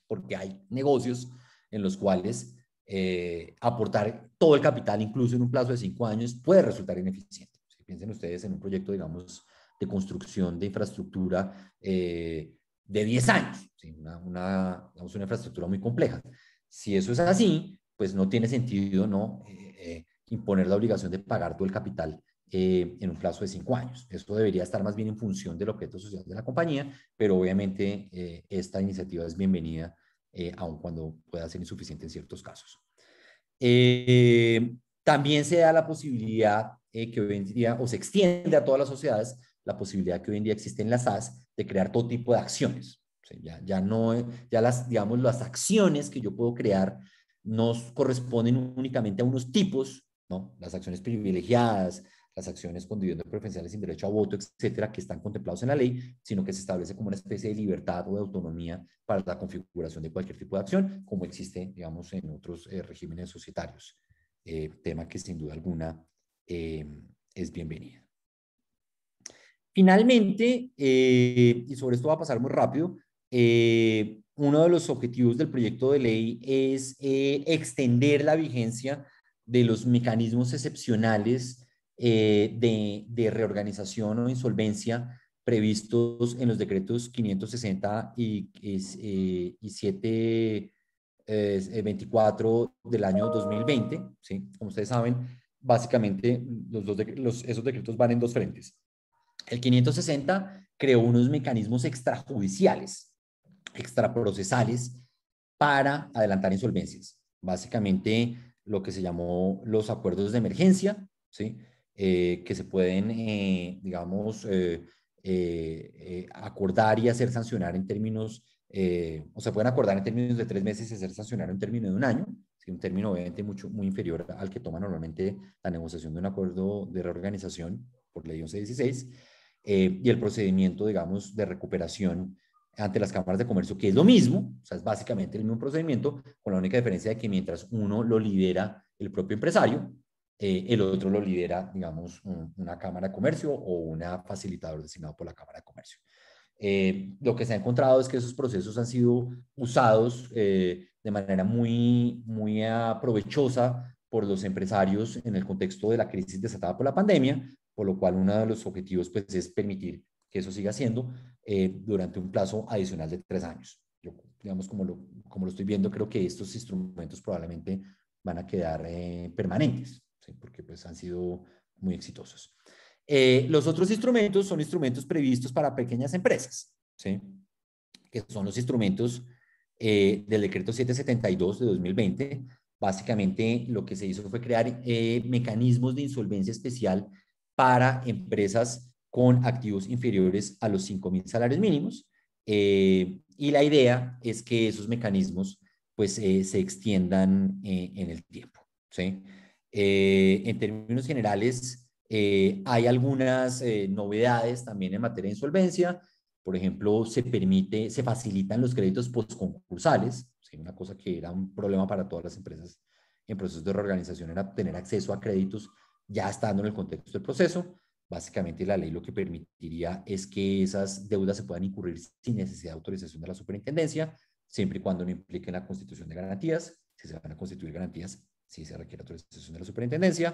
porque hay negocios en los cuales eh, aportar todo el capital, incluso en un plazo de cinco años, puede resultar ineficiente. Si piensen ustedes en un proyecto, digamos, de construcción de infraestructura eh, de 10 años, una, una, digamos, una, infraestructura muy compleja. Si eso es así, pues no tiene sentido no eh, imponer la obligación de pagar todo el capital eh, en un plazo de cinco años. Esto debería estar más bien en función del objeto social de la compañía, pero obviamente eh, esta iniciativa es bienvenida, eh, aun cuando pueda ser insuficiente en ciertos casos. también se da la posibilidad que hoy en día, o se extiende a todas las sociedades, la posibilidad que hoy en día existe en las SAS de crear todo tipo de acciones. ya, no, ya las, digamos, las acciones que yo puedo crear no corresponden únicamente a unos tipos, ¿no? Las acciones privilegiadas, acciones con dividendos preferenciales sin derecho a voto, etcétera, que están contemplados en la ley, sino que se establece como una especie de libertad o de autonomía para la configuración de cualquier tipo de acción, como existe, digamos, en otros eh, regímenes societarios. Eh, tema que sin duda alguna eh, es bienvenida. Finalmente, y sobre esto va a pasar muy rápido, uno de los objetivos del proyecto de ley es extender la vigencia de los mecanismos excepcionales eh, de, reorganización o insolvencia previstos en los decretos 560 y, y, 24 eh, eh, del año 2020. ¿sí? Como ustedes saben, básicamente los, esos decretos van en dos frentes. El 560 creó unos mecanismos extrajudiciales, extraprocesales, para adelantar insolvencias. Básicamente lo que se llamó los acuerdos de emergencia, ¿sí? Eh, que se pueden, eh, digamos, eh, acordar y hacer sancionar en términos, o se pueden acordar en términos de tres meses y hacer sancionar en término de un año, un término obviamente mucho, muy inferior al que toma normalmente la negociación de un acuerdo de reorganización por ley 1116, y el procedimiento, digamos, de recuperación ante las cámaras de comercio, que es lo mismo, o sea, es básicamente el mismo procedimiento, con la única diferencia de que mientras uno lo lidera el propio empresario, eh, el otro lo lidera, digamos, una Cámara de Comercio o un facilitador designado por la Cámara de Comercio. Eh, lo que se ha encontrado es que esos procesos han sido usados eh, de manera muy, muy provechosa por los empresarios en el contexto de la crisis desatada por la pandemia, por lo cual uno de los objetivos pues, es permitir que eso siga siendo durante un plazo adicional de tres años. Yo, digamos, como lo estoy viendo, creo que estos instrumentos probablemente van a quedar permanentes porque pues han sido muy exitosos. Eh, los otros instrumentos son instrumentos previstos para pequeñas empresas, ¿sí? que son los instrumentos eh, del decreto 772 de 2020. Básicamente lo que se hizo fue crear eh, mecanismos de insolvencia especial para empresas con activos inferiores a los 5.000 salarios mínimos. y la idea es que esos mecanismos pues, se extiendan en el tiempo. ¿sí? Eh, en términos generales, eh, hay algunas eh, novedades también en materia de insolvencia. Por ejemplo, se permite, se facilitan los créditos postconcursales, pues, una cosa que era un problema para todas las empresas en procesos de reorganización era tener acceso a créditos ya estando en el contexto del proceso. Básicamente la ley lo que permitiría es que esas deudas se puedan incurrir sin necesidad de autorización de la superintendencia, siempre y cuando no implique la constitución de garantías. Si se van a constituir garantías, si se requiere autorización de la superintendencia.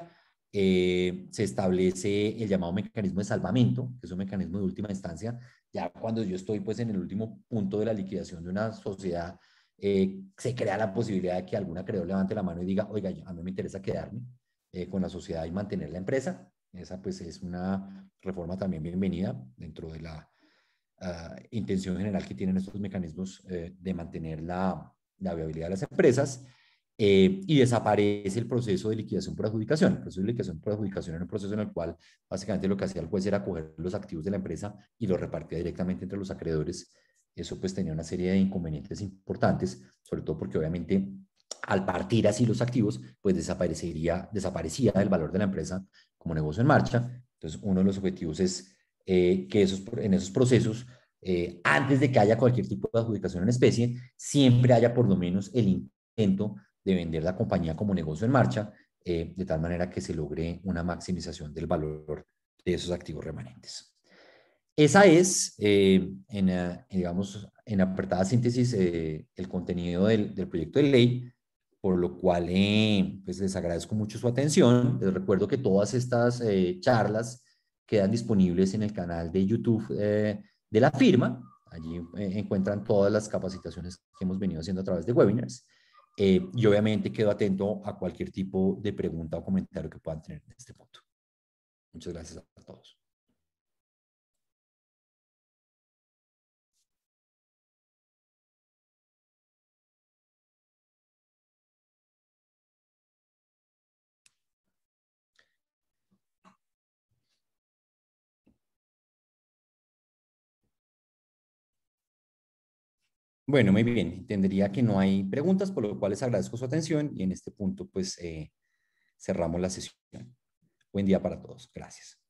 Eh, se establece el llamado mecanismo de salvamento, que es un mecanismo de última instancia, ya cuando yo estoy pues en el último punto de la liquidación de una sociedad, eh, se crea la posibilidad de que algún acreedor levante la mano y diga, oiga, a mí me interesa quedarme eh, con la sociedad y mantener la empresa. Esa pues es una reforma también bienvenida dentro de la ah, intención general que tienen estos mecanismos de mantener la, la viabilidad de las empresas. Eh, y desaparece el proceso de liquidación por adjudicación. El proceso de liquidación por adjudicación era un proceso en el cual básicamente lo que hacía el juez era coger los activos de la empresa y los repartía directamente entre los acreedores. Eso pues tenía una serie de inconvenientes importantes, sobre todo porque obviamente al partir así los activos, pues desaparecería, desaparecía el valor de la empresa como negocio en marcha. Entonces uno de los objetivos es eh, que esos, en esos procesos eh, antes de que haya cualquier tipo de adjudicación en especie, siempre haya por lo menos el intento de vender la compañía como negocio en marcha, eh, de tal manera que se logre una maximización del valor de esos activos remanentes. Esa es, eh, en, eh, digamos, en apretada síntesis, el contenido del, del, proyecto de ley, por lo cual pues les agradezco mucho su atención. Les recuerdo que todas estas charlas quedan disponibles en el canal de YouTube de la firma. Allí encuentran todas las capacitaciones que hemos venido haciendo a través de webinars. Eh, y obviamente quedo atento a cualquier tipo de pregunta o comentario que puedan tener en este punto. Muchas gracias a todos. Bueno, muy bien. Entendería que no hay preguntas, por lo cual les agradezco su atención y en este punto pues eh, cerramos la sesión. Buen día para todos. Gracias.